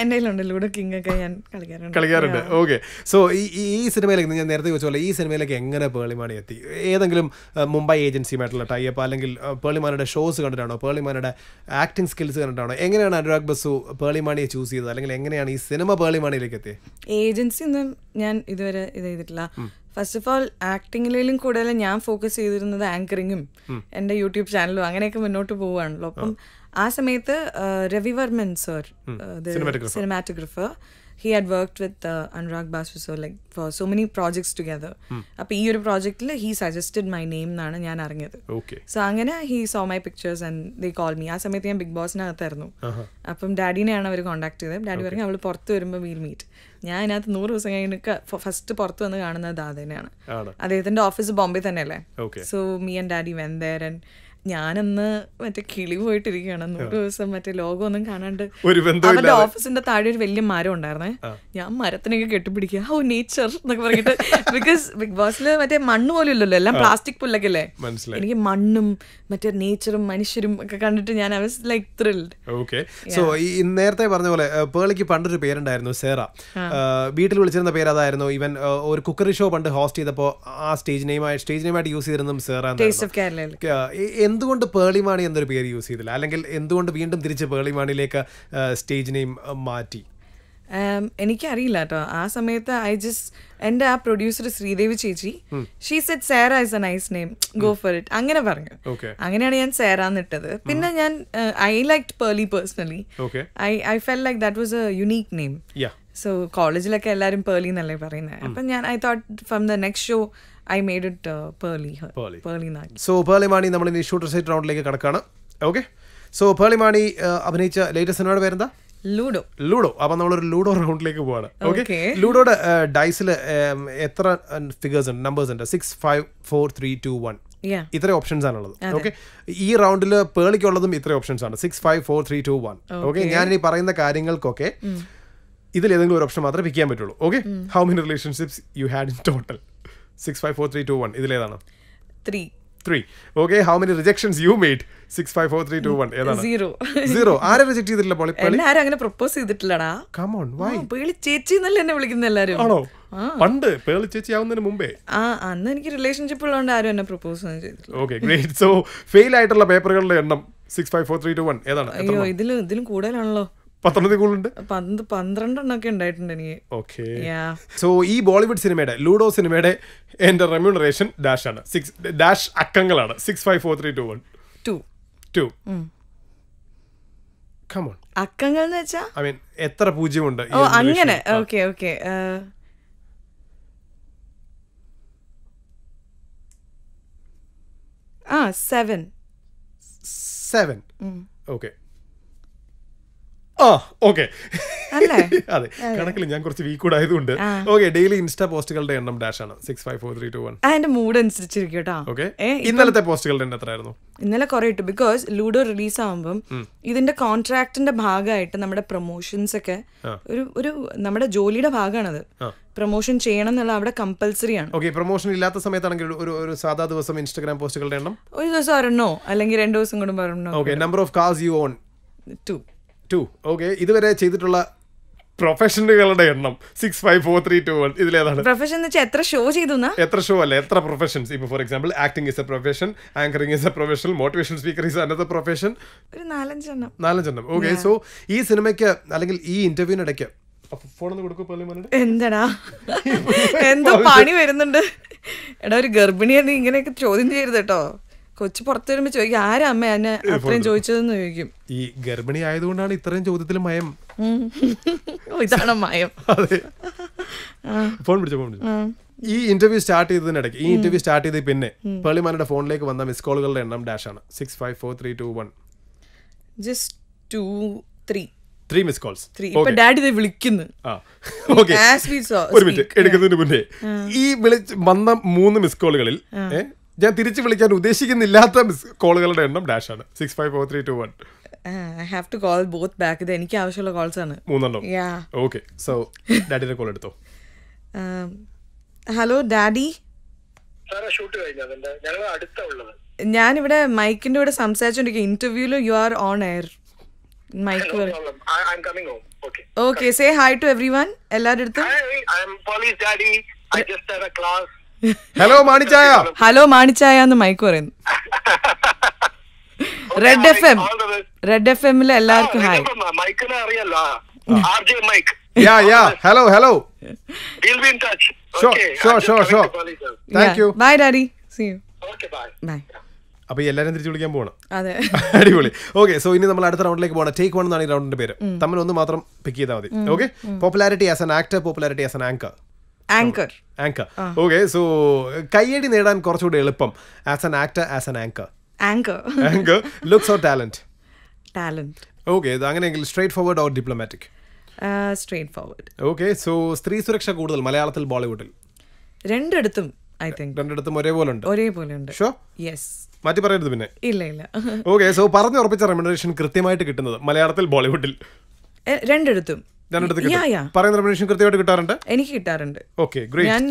എൻ്റെ ലൂഡോ കിങ് ഒക്കെ ഞാൻ കളിക്കാറുണ്ട് കളിക്കാറുണ്ട് ഓക്കെ സോ ഈ സിനിമയിലേക്ക് ഞാൻ നേരത്തെ ചോദിച്ച പോലെ ഈ സിനിമയിലേക്ക് എങ്ങനെ പേളിമാണി എത്തി ഏതെങ്കിലും മുംബൈ ഏജൻസിയുമായിട്ടുള്ള ടൈപ്പ് അല്ലെങ്കിൽ പേളിമാനയുടെ ഷോസ് കണ്ടിട്ടാണോ പേളിമാനയുടെ ആക്ടിംഗ് സ്കിൽസ് കണ്ടിട്ടാണോ എങ്ങനെയാണ് അനുരാഗ് ബസു പേളിമാണിയെ ചൂസ് ചെയ്തത് അല്ലെങ്കിൽ എങ്ങനെയാണ് ഈ സിനിമ പേളിമാണിയിലേക്ക് എത്തിയത് ഏജൻസി ഒന്നും ഞാൻ ഇതുവരെ ഇത് ചെയ്തിട്ടില്ല ഫസ്റ്റ് ഓഫ് ഓൾ ആക്ടിങ്ങിലും കൂടുതൽ ഞാൻ ഫോക്കസ് ചെയ്തിരുന്നത് ആങ്കറിങ്ങും എൻ്റെ യൂട്യൂബ് ചാനലും അങ്ങനെയൊക്കെ മുന്നോട്ട് പോവുകയാണല്ലോ അപ്പം ആ സമയത്ത് Ravi Varman sir cinematographer he had work with Anurag Basu so like for so many projects together അപ്പോൾ ഈ ഒരു പ്രോജക്റ്റിൽ ഹി സജസ്റ്റഡ് മൈ നെയിം എന്നാണ് ഞാൻ അറിഞ്ഞത് സോ അങ്ങനെ he saw my pictures and they call me ആ സമയത്ത് ഞാൻ ബിഗ് ബോസിനകത്തായിരുന്നു അപ്പം ഡാഡിനെയാണ് അവർ കോൺടാക്ട് ചെയ്തത് ഡാഡി പറഞ്ഞു അവൾ പുറത്ത് വരുമ്പോൾ വീൽ മീറ്റ് ഞാൻ അതിനകത്ത് നൂറ് ദിവസം കഴിഞ്ഞൊക്കെ ഫസ്റ്റ് പുറത്ത് വന്ന് കാണുന്നത് ദാദേനെയാണ് അദ്ദേഹത്തിന്റെ ഓഫീസ് ബോംബെ തന്നെയല്ലേ so me and daddy when there and ഞാനന്ന് മറ്റേ കിളി പോയിട്ടിരിക്കുകയാണ് നൂറ് ദിവസം മറ്റേ ഒന്നും കാണാണ്ട് അവന്റെ ഓഫീസിന്റെ താഴെ ഒരു വലിയ മരം ഉണ്ടായിരുന്നേ ഞാൻ മരത്തിനൊക്കെ കെട്ടിപ്പിടിക്കുക ഓ നേച്ചർ എന്നൊക്കെ പറഞ്ഞിട്ട് ബിക്കോസ് ബിഗ് ബോസിൽ മറ്റേ മണ്ണ് പോലും ഇല്ലല്ലോ എല്ലാം പ്ലാസ്റ്റിക് പുല്ലൊക്കെ അല്ലേ എനിക്ക് മണ്ണും മറ്റേ നേച്ചറും മനുഷ്യരും ഒക്കെ കണ്ടിട്ട് ഞാൻ ലൈക്ക് ത്രിൽഡ് സോ ഈ നേരത്തെ പറഞ്ഞ പോലെ പേളിക്ക് പണ്ടൊരു പേരുണ്ടായിരുന്നു സേറ വീട്ടിൽ വിളിച്ചിരുന്ന പേര് അതായിരുന്നു ഇവൻ ഒരു കുക്കറി ഷോ പണ്ട് ഹോസ്റ്റ് ചെയ്തപ്പോൾ ആ സ്റ്റേജ് നെയിമായി സ്റ്റേജ് നെയിമായിട്ട് യൂസ് ചെയ്തിരുന്നു സേറ എന്തുകൊണ്ട് പേളിമാണി എന്നൊരു പേര് യൂസ് ചെയ്തില്ല അല്ലെങ്കിൽ എന്തുകൊണ്ട് വീണ്ടും തിരിച്ച് പേളിമാണിയിലേക്ക് സ്റ്റേജ് നെയിം മാറ്റി um, എനിക്കറിയില്ല കേട്ടോ ആ സമയത്ത് ഐ ജസ്റ്റ് എൻ്റെ ആ പ്രൊഡ്യൂസർ ശ്രീദേവി ചേച്ചി she said Sera is a nice name go for it അങ്ങനെ പറഞ്ഞു അങ്ങനെയാണ് ഞാൻ സേര എന്നിട്ടത് പിന്നെ ഞാൻ I like Pearle personally I I felt like that was a unique name so കോളേജിലൊക്കെ എല്ലാവരും പേർലി എന്നല്ലേ പറയുന്നത് അപ്പം ഞാൻ I thought from the next show I made it Pearle Pearle Pearle so Pearle Maaney നമ്മൾ ഇനി ഷൂട്ടർ സൈറ്റ് റൗണ്ടിലേക്ക് കടക്കാണ് ഓക്കെ സോ പേർലി മാണി അഭിനയിച്ച ലേറ്റസ്റ്റ് സിനിമയുടെ പേരെന്താ ലൂഡോ ലൂഡോ അപ്പൊ നമ്മളൊരു ലൂഡോ റൗണ്ടിലേക്ക് പോവാണ് ഓക്കെ ലൂഡോയുടെ ഡൈസിൽ എത്ര ഫിഗേഴ്സ് uh, ഉണ്ട് നമ്പേഴ്സ് ഉണ്ട് six five four three two one ഇത്ര ഓപ്ഷൻസ് ആണുള്ളത് ഓക്കെ ഈ റൗണ്ടിൽ പേളിക്കുള്ളതും ഇത്ര ഓപ്ഷൻസ് ആണ് six five four three two one okay ഞാൻ ഞാനിനി പറയുന്ന കാര്യങ്ങൾക്കൊക്കെ ഇതിൽ ഏതെങ്കിലും ഒരു ഓപ്ഷൻ മാത്രമേ പിക്ക് ചെയ്യാൻ പറ്റുള്ളൂ okay how many relationships you had in total six five four three two one ഇതിലേതാണ് three three okay how many rejections you made six five four three two one ഏതാണ് സീറോ സീറോ ആരെ reject ചെയ്തിട്ടില്ല പോളി എല്ലാരും അങ്ങനെ propose ചെയ്തിട്ടില്ലടാ come on why Pearle ചേച്ചി എന്നല്ല എന്നെ വിളിക്കുന്ന എല്ലാരും ആണോ പണ്ട് പേളി ചേച്ചി ആവുന്നതിന് മുമ്പേ ആ അന്ന് എനിക്ക് റിലേഷൻഷിപ്പ് ഉള്ളതുകൊണ്ട് ആരും എന്നെ പ്രപ്പോസ് ഒന്നും ചെയ്തിട്ടില്ല ഓക്കെ ഗ്രേറ്റ് സോ ഫെയിൽ ആയിട്ടുള്ള പേപ്പറുകളുടെ എണ്ണം six five four three two one ഏതാണ് അയ്യോ ഇതിലും ഇതിലും കൂടുതലാണല്ലോ പത്തൊമ്പത് ഗോളുണ്ട് പന്ത്രണ്ടെണ്ണൊക്കെ ഉണ്ടായിട്ടുണ്ട് എനിക്ക് ഓക്കെ സോ ഈ ബോളിവുഡ് സിനിമയുടെ ലൂഡോ സിനിമയുടെ എന്റെ റെമ്യൂണറേഷൻ ഡാഷ് ആണ് സിക്സ് ഡാഷ് അക്കങ്ങളാണ് six five four three two one two two അക്കങ്ങൾ എന്ന് വെച്ചാൽ ഐ മീൻ എത്ര പൂജ്യമുണ്ട് ഓ അങ്ങനെ ഓക്കെ ഓക്കെ ആ സെവൻ സെവൻ ഓക്കെ ആ ഓക്കെ (laughs) അതെ കണക്കിൽ ഞാൻ കുറച്ച് വീക്ക് കൂടെ ആയതുകൊണ്ട് ഓക്കെ ഡെയിലി ഇൻസ്റ്റാ പോസ്റ്റുകളുടെ എണ്ണം ഡാഷ് ആണ് six five four three two one എന്റെ മൂഡ് അനുസരിച്ചിരിക്കും ഓക്കെ ഇന്നലത്തെ പോസ്റ്റുകളുടെ എണ്ണം എത്രയായിരുന്നു ഇന്നലെ കുറെ ഇട്ടു ബിക്കോസ് ലൂഡോ റിലീസ് ആവുമ്പം ഇതിന്റെ കോൺട്രാക്ടിന്റെ ഭാഗമായിട്ട് നമ്മുടെ പ്രൊമോഷൻസ് ഒക്കെ ഒരു ഒരു നമ്മുടെ ജോലിയുടെ ഭാഗമാണത് പ്രൊമോഷൻ ചെയ്യണം എന്നുള്ള അവിടെ കമ്പൽസറി ആണ് ഓക്കെ പ്രൊമോഷൻ ഇല്ലാത്ത സമയത്താണെങ്കിൽ ഒരു ഒരു സാധാ ദിവസം ഇൻസ്റ്റാഗ്രാം പോസ്റ്റുകളുടെ എണ്ണം ഒരു ദിവസം ഒരെണ്ണോ അല്ലെങ്കിൽ രണ്ട് ദിവസം കൂടുമ്പോൾ number of cars you own two two okay ഇതുവരെ ചെയ്തിട്ടുള്ള പ്രൊഫഷനുകളുടെ എണ്ണം six five four three two one ഇതിലേതാണ് പ്രൊഫഷൻ എന്ന് വെച്ചാൽ എത്ര ഷോ ചെയ്തു എത്ര ഷോ അല്ല എത്ര പ്രൊഫഷൻസ് ഇപ്പൊ for example acting is a profession anchoring is a profession motivation speaker is another profession ഒരു നാലഞ്ചെണ്ണം നാലഞ്ചെണ്ണം ഓക്കെ സോ ഈ സിനിമയ്ക്ക് അല്ലെങ്കിൽ ഈ ഇന്റർവ്യൂവിനിടയ്ക്ക് എന്താടാ (laughs) എന്തോ പണി വരുന്നുണ്ട് എടാ ഒരു ഗർഭിണിയെ നീ ഇങ്ങനെയൊക്കെ ചോദ്യം ചെയ്യരുത് കേട്ടോ കൊച്ചു പുറത്തു വരുമ്പോ ചോദിക്കും ആരാ അമ്മ എന്നെ അത്രയും ചോദിച്ചതെന്ന് ചോദിക്കും ഈ ഗർഭിണി ആയതുകൊണ്ടാണ് ഇത്രയും ചോദ്യത്തിൽ മയം ഇതാണ് മയം ഫോൺ വിളിച്ചു ഫോൺ ഈ ഇന്റർവ്യൂ സ്റ്റാർട്ട് ചെയ്തതിനിടയ്ക്ക് ഈ ഇന്റർവ്യൂ സ്റ്റാർട്ട് ചെയ്ത് പിന്നെ പള്ളിമാരുടെ ഫോണിലേക്ക് വന്ന മിസ് കോളുകളുടെ എണ്ണം ഡാഷ് ആണ് six five four three two one just two three three miss calls daddy വിളിക്കുന്നു ഒരു മിനിറ്റ് എടുക്കുന്നതിന് മുന്നേ ഈ വിളിച്ച് വന്ന മൂന്ന് മിസ് കോളുകളിൽ ഞാൻ തിരിച്ചു വിളിക്കാൻ ഉദ്ദേശിക്കുന്നില്ലാത്ത കോളുകളുടെ എണ്ണം ഡാഷ് ആണ് six five four three two one I have to call both back ഇത് എനിക്ക് ആവശ്യമുള്ള കോൾസ് ആണ് മൂന്നെണ്ണം ഓക്കെ സോ ഡാഡിയുടെ കോൾ എടുത്തോ ഹലോ (laughs) ഡാഡി um, ഞാനിവിടെ മൈക്കിന്റെ കൂടെ സംസാരിച്ചോണ്ടിരിക്കും ഇന്റർവ്യൂല് you are on air mic okay say hi to everyone എല്ലാവരുടെ അടുത്തും ഹലോ മാണിച്ചായ ഹലോ മാണിച്ചായ എന്ന് മൈക്ക് പറയുന്നു red F M red F എമ്മിൽ എല്ലാവർക്കും ഹായ് മൈക്കിനെ അറിയല്ലോ our mic yeah, yeah. Hello, hello. അപ്പൊ എല്ലാരും തിരിച്ചു വിളിക്കാൻ പോകണം അതെ (laughs) അടിപൊളി ഓക്കെ സോ ഇനി നമ്മൾ അടുത്ത റൗണ്ടിലേക്ക് പോകണം ടേക്ക് വൺ എന്നാണ് ഈ റൗണ്ടിന്റെ പേര് തമ്മിൽ ഒന്ന് മാത്രം പിക്ക് ചെയ്താൽ മതി okay popularity as an actor popularity as an anchor anchor anchor okay so കയ്യടി നേടാൻ കുറച്ചുകൂടി എളുപ്പം as an actor as an anchor anchor anchor looks or talent talent okay അങ്ങനെയെങ്കിൽ straightforward or diplomatic straightforward okay so സ്ത്രീ സുരക്ഷ കൂടുതൽ മലയാളത്തിൽ ബോളിവുഡിൽ രണ്ടിടത്തും ഐ തിങ്ക് രണ്ടിടത്തും ഒരേപോലെ ഉണ്ട് ഒരേപോലെ ഉണ്ട് ഷോ യെസ് മാറ്റി പറയരുത് പിന്നെ ഇല്ല ഇല്ല ഓക്കെ സോ പറഞ്ഞു ഉറപ്പിച്ച റെമുനറേഷൻ കൃത്യമായിട്ട് കിട്ടുന്നത് മലയാളത്തിൽ ബോളിവുഡിൽ രണ്ടിടത്തും എനിക്ക് കിട്ടാറുണ്ട് ഞാൻ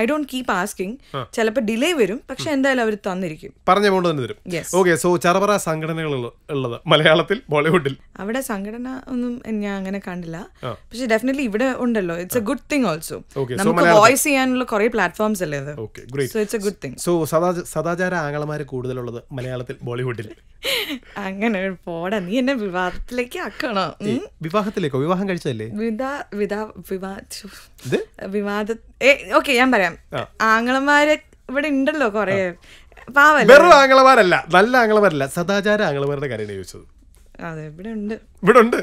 ഐ ഡോണ്ട് കീപ് ആസ്കിങ് ചിലപ്പോൾ ഡിലേ വരും പക്ഷെ എന്തായാലും അവർ തന്നിരിക്കും പറഞ്ഞ എമൗണ്ട് തന്നെ തരും ഓക്കെ സോ ചറപറ സംഘടനകൾ ഉള്ളത് മലയാളത്തിൽ ബോളിവുഡിൽ അവിടെ സംഘടന ഒന്നും ഞാൻ അങ്ങനെ കണ്ടില്ല പക്ഷെ ഡെഫിനറ്റ്ലി ഇവിടെ ഉണ്ടല്ലോ it's a good thing also നമുക്ക് വോയിസ് ചെയ്യാനുള്ള കുറെ പ്ലാറ്റ്ഫോംസ് അല്ലേ അത് so it's a good thing so സദാചാര ആംഗളമാർ കൂടുതലുള്ളത് മലയാളത്തിൽ ബോളിവുഡിൽ അങ്ങനെ പോടാ നീ എന്നെ വിവാഹത്തിലേക്ക് ആക്കണോ വിവാഹത്തിലേക്കോ വിവാഹം കഴിച്ചതല്ലേ വിവാദ ഓക്കെ ഞാൻ പറയാം ആങ്ങളമാരെ ഇവിടെ ഉണ്ടല്ലോ കൊറേ പാവല്ലേ വെറും ആംഗളമാരല്ല നല്ല ആങ്ങളമാരല്ല സദാചാര ആങ്ങളമാരുടെ കാര്യമാണ് ചോദിച്ചത് ഇവിടെ ഉണ്ട്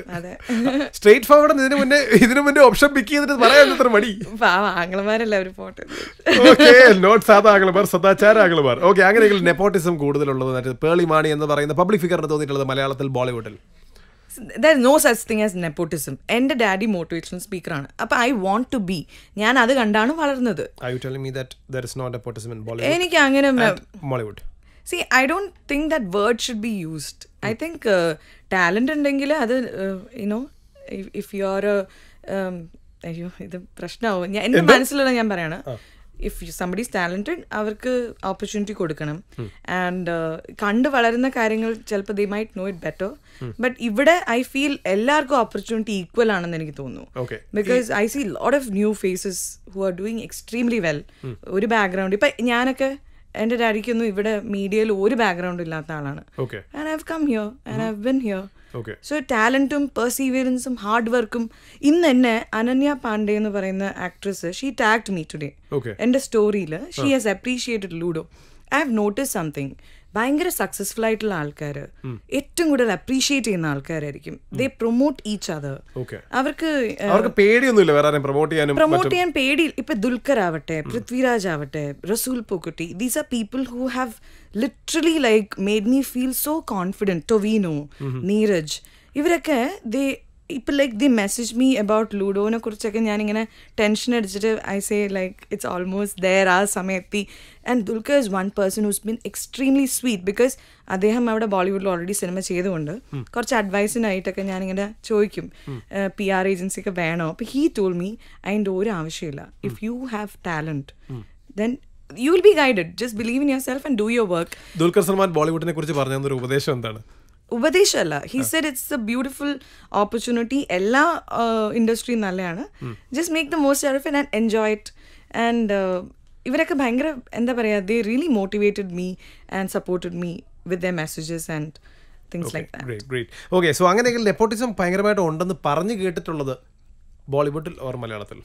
സ്ട്രേറ്റ് ഫോർവേഡ് ഇതിനു മുന്നേ ഇതിനു മുന്നേ ഓപ്ഷൻ പിക്ക് ചെയ്തിട്ട് പറയാൻ എത്ര മടി ആംഗ്ലമാരെല്ലാവരും ഓക്കെ നോട്ട് സാധാ ആംഗ്ലമാർ സദാചാര ആംഗ്ലമാർ ഓക്കെ അങ്ങനെയെങ്കിലും നെപ്പോട്ടിസം കൂടുതലുള്ളത് മാണി എന്ന് പറയുന്ന പബ്ലിക് ഫിഗറിന് തോന്നിയിട്ടുള്ളത് മലയാളത്തിൽ ബോളിവുഡിൽ there no such thing as nepotism എൻ്റെ ഡാഡി മോട്ടിവേഷണൽ സ്പീക്കറാണ് അപ്പം ഐ വോണ്ട് ടു ബി ഞാൻ അത് കണ്ടാണ് വളർന്നത് എനിക്ക് അങ്ങനെ Bollywood see I don't think that word should be used I think talent ഉണ്ടെങ്കിൽ അത് യുനോ ഇഫ് യു ആർ അയ്യോ ഇത് പ്രശ്നമാവും ഞാൻ എൻ്റെ മനസ്സിലുള്ള ഞാൻ പറയണം ഇഫ് സംബഡി ടാലൻറ്റഡ് അവർക്ക് ഓപ്പർച്യൂണിറ്റി കൊടുക്കണം ആൻഡ് uh, കണ്ട് വളരുന്ന കാര്യങ്ങൾ ചിലപ്പോൾ they might know it better but ഇവിടെ ഐ ഫീൽ എല്ലാവർക്കും ഓപ്പർച്യൂണിറ്റി ഈക്വൽ ആണെന്ന് എനിക്ക് തോന്നുന്നു because I see lot of new faces who are doing extremely well ഒരു ബാക്ക്ഗ്രൗണ്ട് ഇപ്പം ഞാനൊക്കെ എൻ്റെ ഡാഡിക്കൊന്നും ഇവിടെ മീഡിയയിൽ ഒരു ബാക്ക്ഗ്രൗണ്ട് ഇല്ലാത്ത ആളാണ് and I come here and I been here so ടാലൻറ്റും പെർസീവിയറൻസും ഹാർഡ് വർക്കും ഇന്ന് എന്നെ അനന്യ പാണ്ഡെ എന്ന് പറയുന്ന actress she tagged me today എൻ്റെ സ്റ്റോറിയിൽ she has appreciated Ludo I have notice something ഭയങ്കര സക്സസ്ഫുൾ ആയിട്ടുള്ള ആൾക്കാർ ഏറ്റവും കൂടുതൽ അപ്രീഷിയേറ്റ് ചെയ്യുന്ന ആൾക്കാരായിരിക്കും ദേ പ്രൊമോട്ട് ഈച്ച് അതർ അവർക്ക് പേടിയൊന്നുമില്ല വേറെ പ്രൊമോട്ട് ചെയ്യാൻ പ്രൊമോട്ട് ചെയ്യാൻ പേടി ഇപ്പൊ ദുൽഖർ ആവട്ടെ പൃഥ്വിരാജ് ആവട്ടെ Rasool Pookutty these are people who have literally like made me feel so confident Tovino Neeraj ഇവരൊക്കെ ദേ ഇപ്പം like the message me about ലൂഡോനെ കുറിച്ചൊക്കെ ഞാനിങ്ങനെ ടെൻഷൻ അടിച്ചിട്ട് I say like it's almost there ആ സമയത്തി and Dulquer is one person who's been extremely sweet because അദ്ദേഹം അവിടെ ബോളിവുഡിൽ ഓൾറെഡി സിനിമ ചെയ്തുകൊണ്ട് കുറച്ച് അഡ്വൈസിനായിട്ടൊക്കെ ഞാനിങ്ങനെ ചോദിക്കും പി ആർ ഏജൻസി ഒക്കെ വേണോ അപ്പം ഹീ ടോൾ മീ അതിൻ്റെ ഒരു ആവശ്യമില്ല if you have talent then you will be guided just believe in yourself and do your work Dulquer Salmaan ബോളിവുഡിനെ കുറിച്ച് പറഞ്ഞ തന്നൊരു ഉപദേശം എന്താണ് ഉപദേശമല്ല he said it's a beautiful opportunity എല്ലാ ഇൻഡസ്ട്രിയും നല്ലതാണ് just make the most out of and enjoy it and ഇവരൊക്കെ ഭയങ്കര എന്താ പറയുക they really motivated me and supported me with the messages and things like that great okay so അങ്ങനെയെങ്കിൽ nepotism ഭയങ്കരമായിട്ട് ഉണ്ടെന്ന് പറഞ്ഞു കേട്ടിട്ടുള്ളത് ബോളിവുഡിൽ ഓർ മലയാളത്തിൽ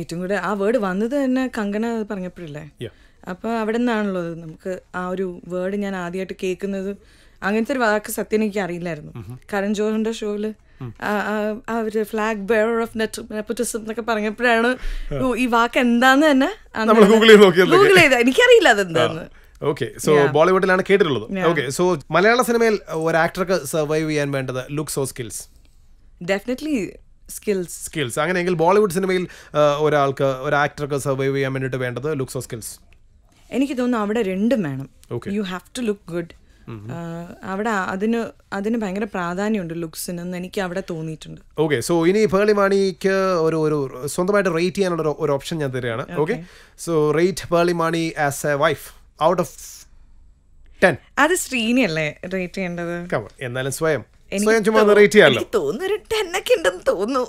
ഏറ്റവും കൂടുതൽ ആ വേർഡ് വന്നത് തന്നെ കങ്കണ പറഞ്ഞപ്പോഴില്ലേ അപ്പോൾ അവിടെ നിന്നാണല്ലോ നമുക്ക് ആ ഒരു വേർഡ് ഞാൻ ആദ്യമായിട്ട് കേൾക്കുന്നത് അങ്ങനത്തെ ഒരു വാക്ക് സത്യം എനിക്ക് അറിയില്ലായിരുന്നു കരൺ ജോഹറിന്റെ ഷോയില് അവര് ഫ്ലാഗ് ബെയർ ഓഫ് നെറ്റ്സം എന്നൊക്കെ പറഞ്ഞപ്പോഴാണ് ഈ വാക്ക് എന്താന്ന് തന്നെ ഗൂഗിൾ ചെയ്ത എനിക്കറിയില്ല അതെന്താന്ന് ഓക്കെ സോ ബോളിവുഡിലാണ് കേട്ടിട്ടുള്ളത് ഓക്കെ സോ മലയാള സിനിമയിൽ ഒരു ആക്ടർക്ക് സർവൈവ് ചെയ്യാൻ വേണ്ടത് looks or skills definitely skills skills അങ്ങനെയെങ്കിൽ ബോളിവുഡ് സിനിമയിൽ ഒരാൾക്ക് ഒരു ആക്ടർക്ക് സർവൈവ് ചെയ്യാൻ വേണ്ടിയിട്ട് വേണ്ടത് ലുക്സ് ഓ സ്കിൽസ് എനിക്ക് തോന്നുന്നു അവിടെ രണ്ടും വേണം you have to look good അവിടെ അതിന് അതിന് ഭയങ്കര പ്രാധാന്യമുണ്ട് എന്ന് എനിക്ക് അവിടെ തോന്നിയിട്ടുണ്ട് ഓക്കെ സോ ഇനി മാണിക്ക് ഒരു ഒരു സ്വന്തമായിട്ട് റേറ്റ് ചെയ്യാനുള്ള ഒരു ഓപ്ഷൻ ഞാൻ തരികയാണ് okay so rate Maaney as a wife out of ten അത് ശ്രീനിയല്ലേ റേറ്റ് ചെയ്യേണ്ടത് എന്നാലും സ്വയം സ്വയം ചുമ്മാ റേറ്റ് ചെയ്യാമല്ലോ തോന്നുന്നു തോന്നുന്നു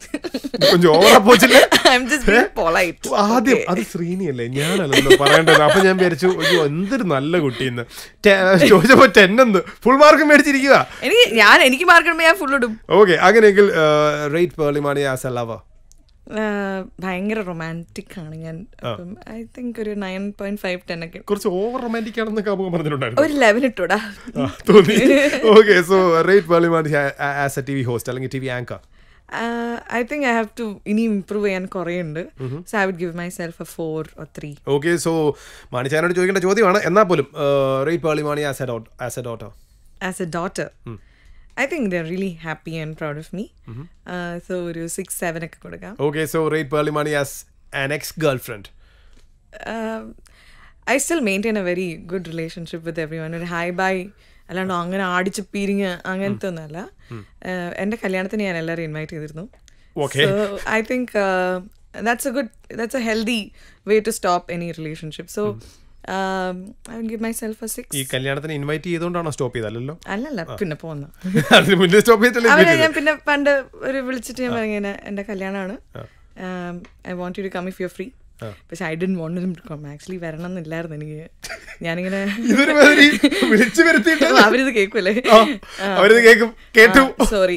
(laughs) ആദ്യം അത് ശ്രീനിയല്ലേ ഞാനല്ലോ പറയേണ്ടത് അപ്പൊ ഞാൻ വിചാരിച്ചു അയ്യോ എന്തൊരു നല്ല കുട്ടിന്ന് ചോദിച്ചപ്പോ ടെന്നെന്ന് ഫുൾ മാർക്ക് മേടിച്ചിരിക്കുക എനിക്ക് ഞാൻ എനിക്ക് മാർക്ക് ഞാൻ ഫുൾ ഇടും ഓക്കെ അങ്ങനെയെങ്കിൽ റേറ്റ് പേർലിമാണി ആസ് അല്ലാവോ ഭയങ്കര റൊമാൻറ്റിക് ആണ് ഞാൻ ഐ തിങ്ക് ഒരു നയൻ പോയിന്റ് ഫൈവ് ടെൻ ഒക്കെ കുറച്ച് ഓവർ റൊമാൻറ്റിക് ആണെന്നൊക്കെ അമ്മ പറഞ്ഞിട്ടുണ്ടായിരുന്നു ഒരു ലെവൽ ഇട്ടോടാ തോന്നി okay so rate പേർലിമാണി as A T V host അല്ലെങ്കിൽ T V anchor I think I have to ഇനി ഇമ്പ്രൂവ് ചെയ്യാൻ കുറേ ഉണ്ട് so I would give my self A four or three okay so Mani ചാനോട് ചോദിക്കേണ്ട ചോദ്യമാണ് എന്നാൽ പോലും Mani as A daughter as A daughter I think there really happy and proud of me so ഒരു six seven ഒക്കെ കൊടുക്കാം okay so rate Maaney as an ex girl friend I still maintain A very good relationship with every one ഒരു hi bye അല്ലാണ്ട് അങ്ങനെ ആടിച്ച് പിരിഞ്ഞ് അങ്ങനത്തെ ഒന്നല്ല എൻ്റെ കല്യാണത്തിന് ഞാൻ എല്ലാവരും ഇൻവൈറ്റ് ചെയ്തിരുന്നു I think that's a good that's a healthy way to stop any relationship so ഈ കല്യാണത്തിന് ഇൻവൈറ്റ് സ്റ്റോപ്പ് അല്ലല്ല പിന്നെ സ്റ്റോപ്പ് (laughs) ഞാൻ പിന്നെ പണ്ട് ഒരു വിളിച്ചിട്ട് ഞാൻ പറഞ്ഞ എന്റെ കല്യാണമാണ് I want you to come if you free പക്ഷെ I didn't want him to come actually വരണം എന്നില്ലായിരുന്നു എനിക്ക് ഞാനിങ്ങനെ വിളിച്ചു അവരിത് കേൾക്കൂലേ കേട്ടു സോറി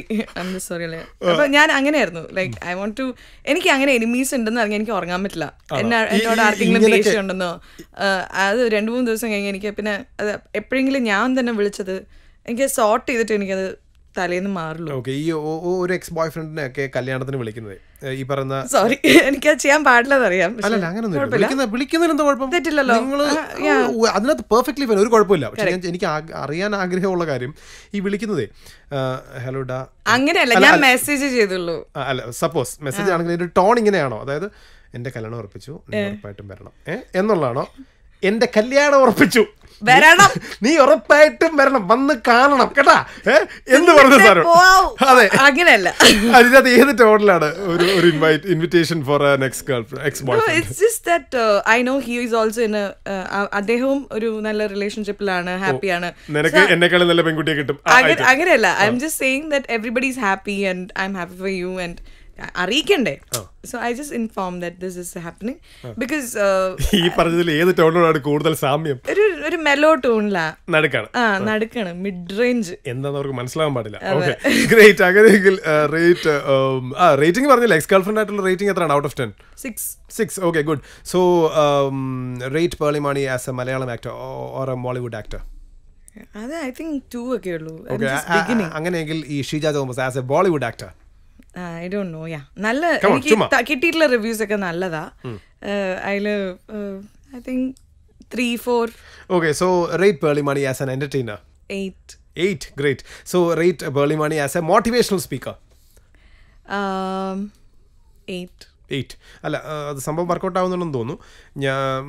സോറി അല്ലേ അപ്പൊ ഞാൻ അങ്ങനെയായിരുന്നു ലൈക്ക് ഐ വോണ്ട് ടു എനിക്ക് അങ്ങനെ എനിമീസ് ഉണ്ടെന്ന് അറിയാൻ എനിക്ക് ഉറങ്ങാൻ പറ്റില്ല എന്നോട് ആർക്കെങ്കിലും ദേഷ്യം ഉണ്ടെന്നോ അത് രണ്ടു മൂന്ന് ദിവസം കഴിഞ്ഞ് എനിക്ക് പിന്നെ അത് എപ്പോഴെങ്കിലും ഞാൻ തന്നെ വിളിച്ചത് എനിക്ക് സോർട്ട് ചെയ്തിട്ട് എനിക്കത് തലേന്ന് മാറുള്ളൂ ഓക്കെ ഈ ഒരു എക്സ് ബോയ് ഫ്രണ്ടിനെ ഒക്കെ കല്യാണത്തിന് വിളിക്കുന്നത് ഈ പറയുന്ന സോറി (laughs) എനിക്ക് അത് ചെയ്യാൻ പാടില്ലെന്നറിയാം അല്ലല്ല അതിനകത്ത് പെർഫെക്റ്റ്ലി ഒരു കുഴപ്പമില്ല എനിക്ക് അറിയാൻ ആഗ്രഹമുള്ള കാര്യം ഈ വിളിക്കുന്നതേ ഹലോ ഡാ അങ്ങനെയല്ല ഞാൻ മെസ്സേജ് ചെയ്തുള്ളൂ അല്ല സപ്പോസ് മെസ്സേജ് ആണെങ്കിൽ ഒരു ടോൺ ഇങ്ങനെയാണോ അതായത് എന്റെ കല്യാണം ഉറപ്പിച്ചു ഉറപ്പായിട്ടും വരണം എന്നുള്ളതാണോ എന്റെ കല്യാണം ഉറപ്പിച്ചു വരണം നീ ഉറപ്പായിട്ടും വരണം വന്ന് കാണണം കേട്ടാ എന്ന് പറഞ്ഞു സാറോ അതെ അങ്ങനെയല്ല അതിനകത്ത് ഏത് ടോണിലാണ് ഒരു ഒരു invite invitation for ex it's just that I know he is also in അദ്ദേഹവും ഒരു നല്ല റിലേഷൻഷിപ്പിലാണ് ഹാപ്പിയാണ് നിനക്ക് എന്നെക്കാളും നല്ല പെൺകുട്ടിയെ കിട്ടും അങ്ങനെയല്ല I'm just saying that everybody is happy and I'm happy for you and അറിയിക്കണ്ടേ so I just inform that this is happening because ഈ പറഞ്ഞതിൽ ഏത് ടോണിനോടാണ് കൂടുതൽ സാമ്യം ഒരു ഒരു മെലോ ടോണിലാ നടക്കാണ് ആ നടക്കാണ് മിഡ് റേഞ്ച് എന്താന്ന് അവർക്ക് മനസ്സിലാവാൻ പാടില്ല ഗ്രേറ്റ് അങ്ങനെയെങ്കിൽ റേറ്റ് ആ റേറ്റിംഗ് പറഞ്ഞില്ല എക്സ് ഗേൾഫ്രണ്ട് ആയിട്ടുള്ള റേറ്റിംഗ് എത്രയാണ് out of ten six six okay good so rate Pearle Maaney as A Malayalam actor or A Bollywood actor അതെ ഐ തിങ്ക് ടു ഒക്കെ ഉള്ളൂ അങ്ങനെയെങ്കിൽ ഈ Sheeja Thomas as A Bollywood actor I Dr no യാ നല്ല കിട്ടിയിട്ടുള്ള റിവ്യൂസ് ഒക്കെ നല്ലതാ അതില് I think three four okay so rate money as an entertainer eight eight great so rate money as A motivational speaker eight eight അല്ല അത് സംഭവം workout ആവുന്നുണ്ടെന്ന് തോന്നുന്നു ഞാൻ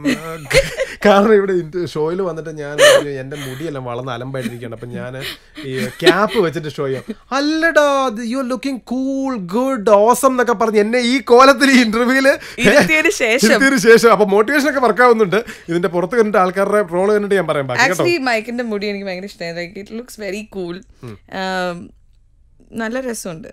കാരണം ഇവിടെ ഷോയിൽ വന്നിട്ട് ഞാൻ എൻ്റെ മുടിയെല്ലാം വളർന്ന് അലമ്പായിട്ടിരിക്കുകയാണ് അപ്പം ഞാൻ ഈ ക്യാപ്പ് വെച്ചിട്ട് ഷോ ചെയ്യാം അല്ലടാ you are looking cool good awesome എന്നൊക്കെ പറഞ്ഞ് എന്നെ ഈ കോലത്തിൽ ഈ ഇന്റർവ്യൂവിൽ ശേഷം ശേഷം അപ്പൊ മോട്ടിവേഷൻ ഒക്കെ വർക്ക് ആവുന്നുണ്ട് ഇതിന്റെ പുറത്ത് കണ്ടിട്ട് ആൾക്കാരുടെ റോൾ കണ്ടിട്ട് ഞാൻ പറയാം മൈക്കിന്റെ മുടി എനിക്ക് ഭയങ്കര ഇഷ്ടമായി വെരി കൂൾ നല്ല രസമുണ്ട്